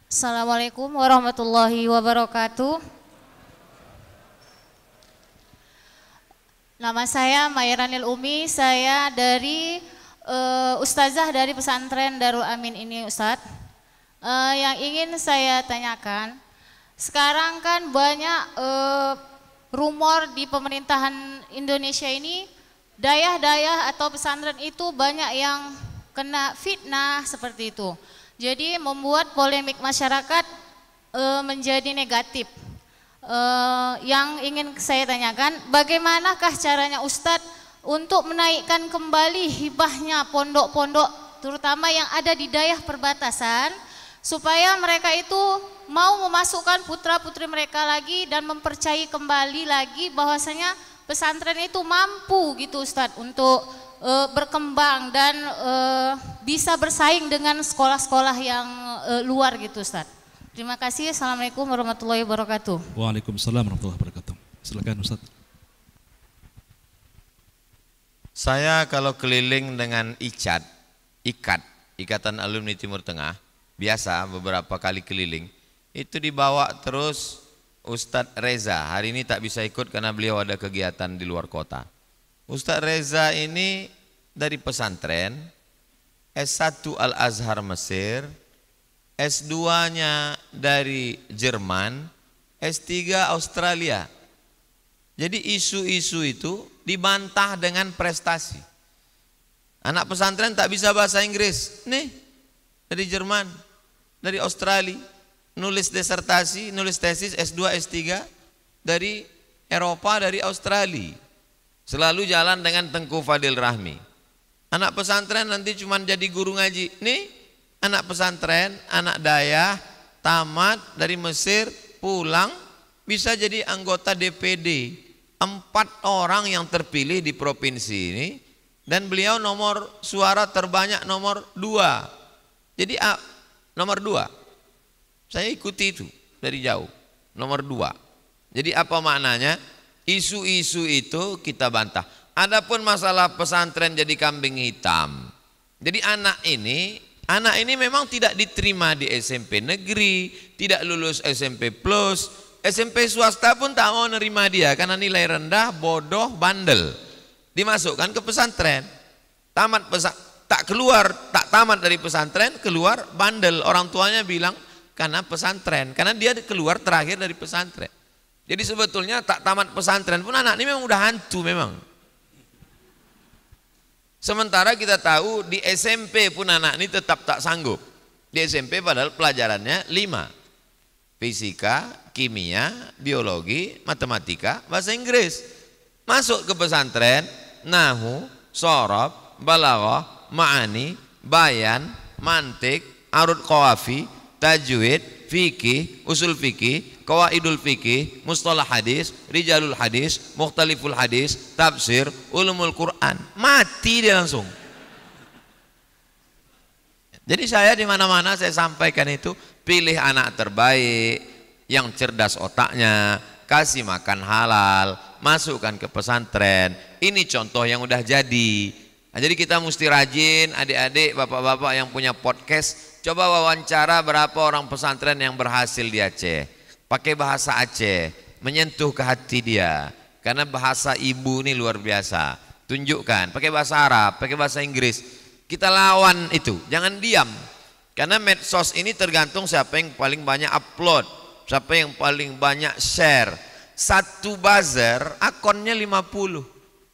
Assalamualaikum warahmatullahi wabarakatuh. Nama saya Mayranil Umi, saya dari uh, ustazah dari pesantren Darul Amin ini Ustadz. Uh, eh, yang ingin saya tanyakan, sekarang kan banyak uh, rumor di pemerintahan Indonesia ini dayah-dayah atau pesantren itu banyak yang kena fitnah seperti itu. Jadi membuat polemik masyarakat uh, menjadi negatif. uh, yang ingin saya tanyakan, bagaimanakah caranya Ustadz untuk menaikkan kembali hibahnya pondok-pondok terutama yang ada di daerah perbatasan supaya mereka itu mau memasukkan putra-putri mereka lagi dan mempercayai kembali lagi bahwasanya pesantren itu mampu gitu Ustadz untuk e, berkembang dan e, bisa bersaing dengan sekolah-sekolah yang e, luar gitu Ustadz. Terima kasih. Assalamualaikum warahmatullahi wabarakatuh. Waalaikumsalam warahmatullahi wabarakatuh. Silakan Ustadz. Saya kalau keliling dengan icat, ikat, ikatan alumni Timur Tengah, biasa beberapa kali keliling, itu dibawa terus Ustadz Reza. Hari ini tak bisa ikut karena beliau ada kegiatan di luar kota. Ustadz Reza ini dari pesantren, S1 Al-Azhar Mesir, S2-nya dari Jerman, S3 Australia. Jadi isu-isu itu dibantah dengan prestasi. Anak pesantren tak bisa bahasa Inggris. Nih, dari Jerman, dari Australia, nulis disertasi, nulis tesis S2, S3 dari Eropa, dari Australia. Selalu jalan dengan Tengku Fadil Rahmi. Anak pesantren nanti cuma jadi guru ngaji. Nih, anak pesantren, anak daya, tamat dari Mesir, pulang bisa jadi anggota DPD empat orang yang terpilih di provinsi ini dan beliau nomor suara terbanyak nomor dua jadi ah, nomor dua saya ikuti itu dari jauh nomor dua jadi apa maknanya isu-isu itu kita bantah adapun masalah pesantren jadi kambing hitam jadi anak ini anak ini memang tidak diterima di SMP negeri tidak lulus SMP plus SMP swasta pun tak mau nerima dia karena nilai rendah, bodoh, bandel. Dimasukkan ke pesantren. Tamat pesa tak keluar, tak tamat dari pesantren, keluar bandel. Orang tuanya bilang karena pesantren, karena dia keluar terakhir dari pesantren. Jadi sebetulnya tak tamat pesantren pun anak ini memang udah hantu memang. Sementara kita tahu di SMP pun anak ini tetap tak sanggup. Di SMP padahal pelajarannya 5 fisika, kimia, biologi, matematika, bahasa Inggris. Masuk ke pesantren, nahu, sorob, balaghah, ma'ani, bayan, mantik, arut qawafi, tajwid, fikih, usul fikih, qawaidul fikih, mustalah hadis, rijalul hadis, mukhtaliful hadis, tafsir, ulumul Quran. Mati dia langsung. Jadi saya di mana-mana saya sampaikan itu pilih anak terbaik yang cerdas otaknya, kasih makan halal, masukkan ke pesantren. Ini contoh yang udah jadi. Nah, jadi kita mesti rajin adik-adik, bapak-bapak yang punya podcast, coba wawancara berapa orang pesantren yang berhasil di Aceh. Pakai bahasa Aceh, menyentuh ke hati dia. Karena bahasa ibu ini luar biasa. Tunjukkan, pakai bahasa Arab, pakai bahasa Inggris. Kita lawan itu, jangan diam. Karena medsos ini tergantung siapa yang paling banyak upload, siapa yang paling banyak share. Satu buzzer akunnya 50.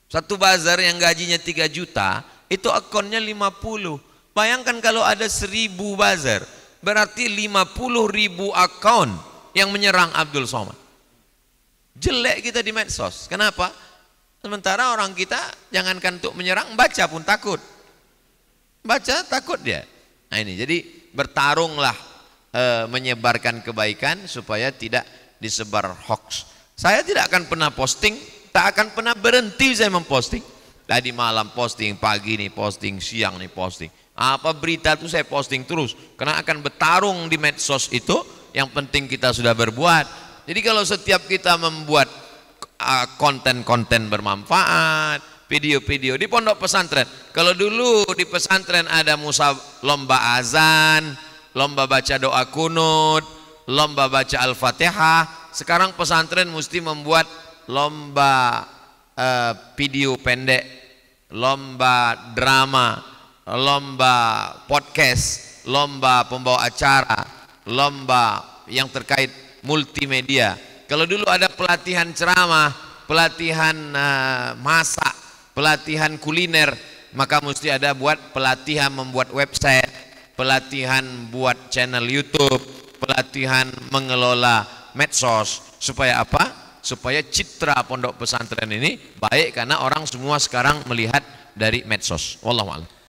Satu buzzer yang gajinya 3 juta, itu akunnya 50. Bayangkan kalau ada 1000 buzzer, berarti 50 ribu akun yang menyerang Abdul Somad. Jelek kita di medsos. Kenapa? Sementara orang kita jangankan untuk menyerang, baca pun takut. Baca takut dia. Nah ini jadi bertarunglah e, menyebarkan kebaikan supaya tidak disebar hoax. Saya tidak akan pernah posting, tak akan pernah berhenti saya memposting. Tadi malam posting, pagi nih posting, siang nih posting. Apa berita itu saya posting terus. Karena akan bertarung di medsos itu, yang penting kita sudah berbuat. Jadi kalau setiap kita membuat eh, konten-konten bermanfaat, video-video di pondok pesantren. Kalau dulu di pesantren ada musa lomba azan, lomba baca doa kunut, lomba baca al-fatihah. Sekarang pesantren mesti membuat lomba eh, video pendek, lomba drama, lomba podcast, lomba pembawa acara, lomba yang terkait multimedia. Kalau dulu ada pelatihan ceramah, pelatihan uh, masak, pelatihan kuliner, maka mesti ada buat pelatihan membuat website, pelatihan buat channel YouTube, pelatihan mengelola medsos supaya apa? Supaya citra pondok pesantren ini baik karena orang semua sekarang melihat dari medsos. Wallahualam.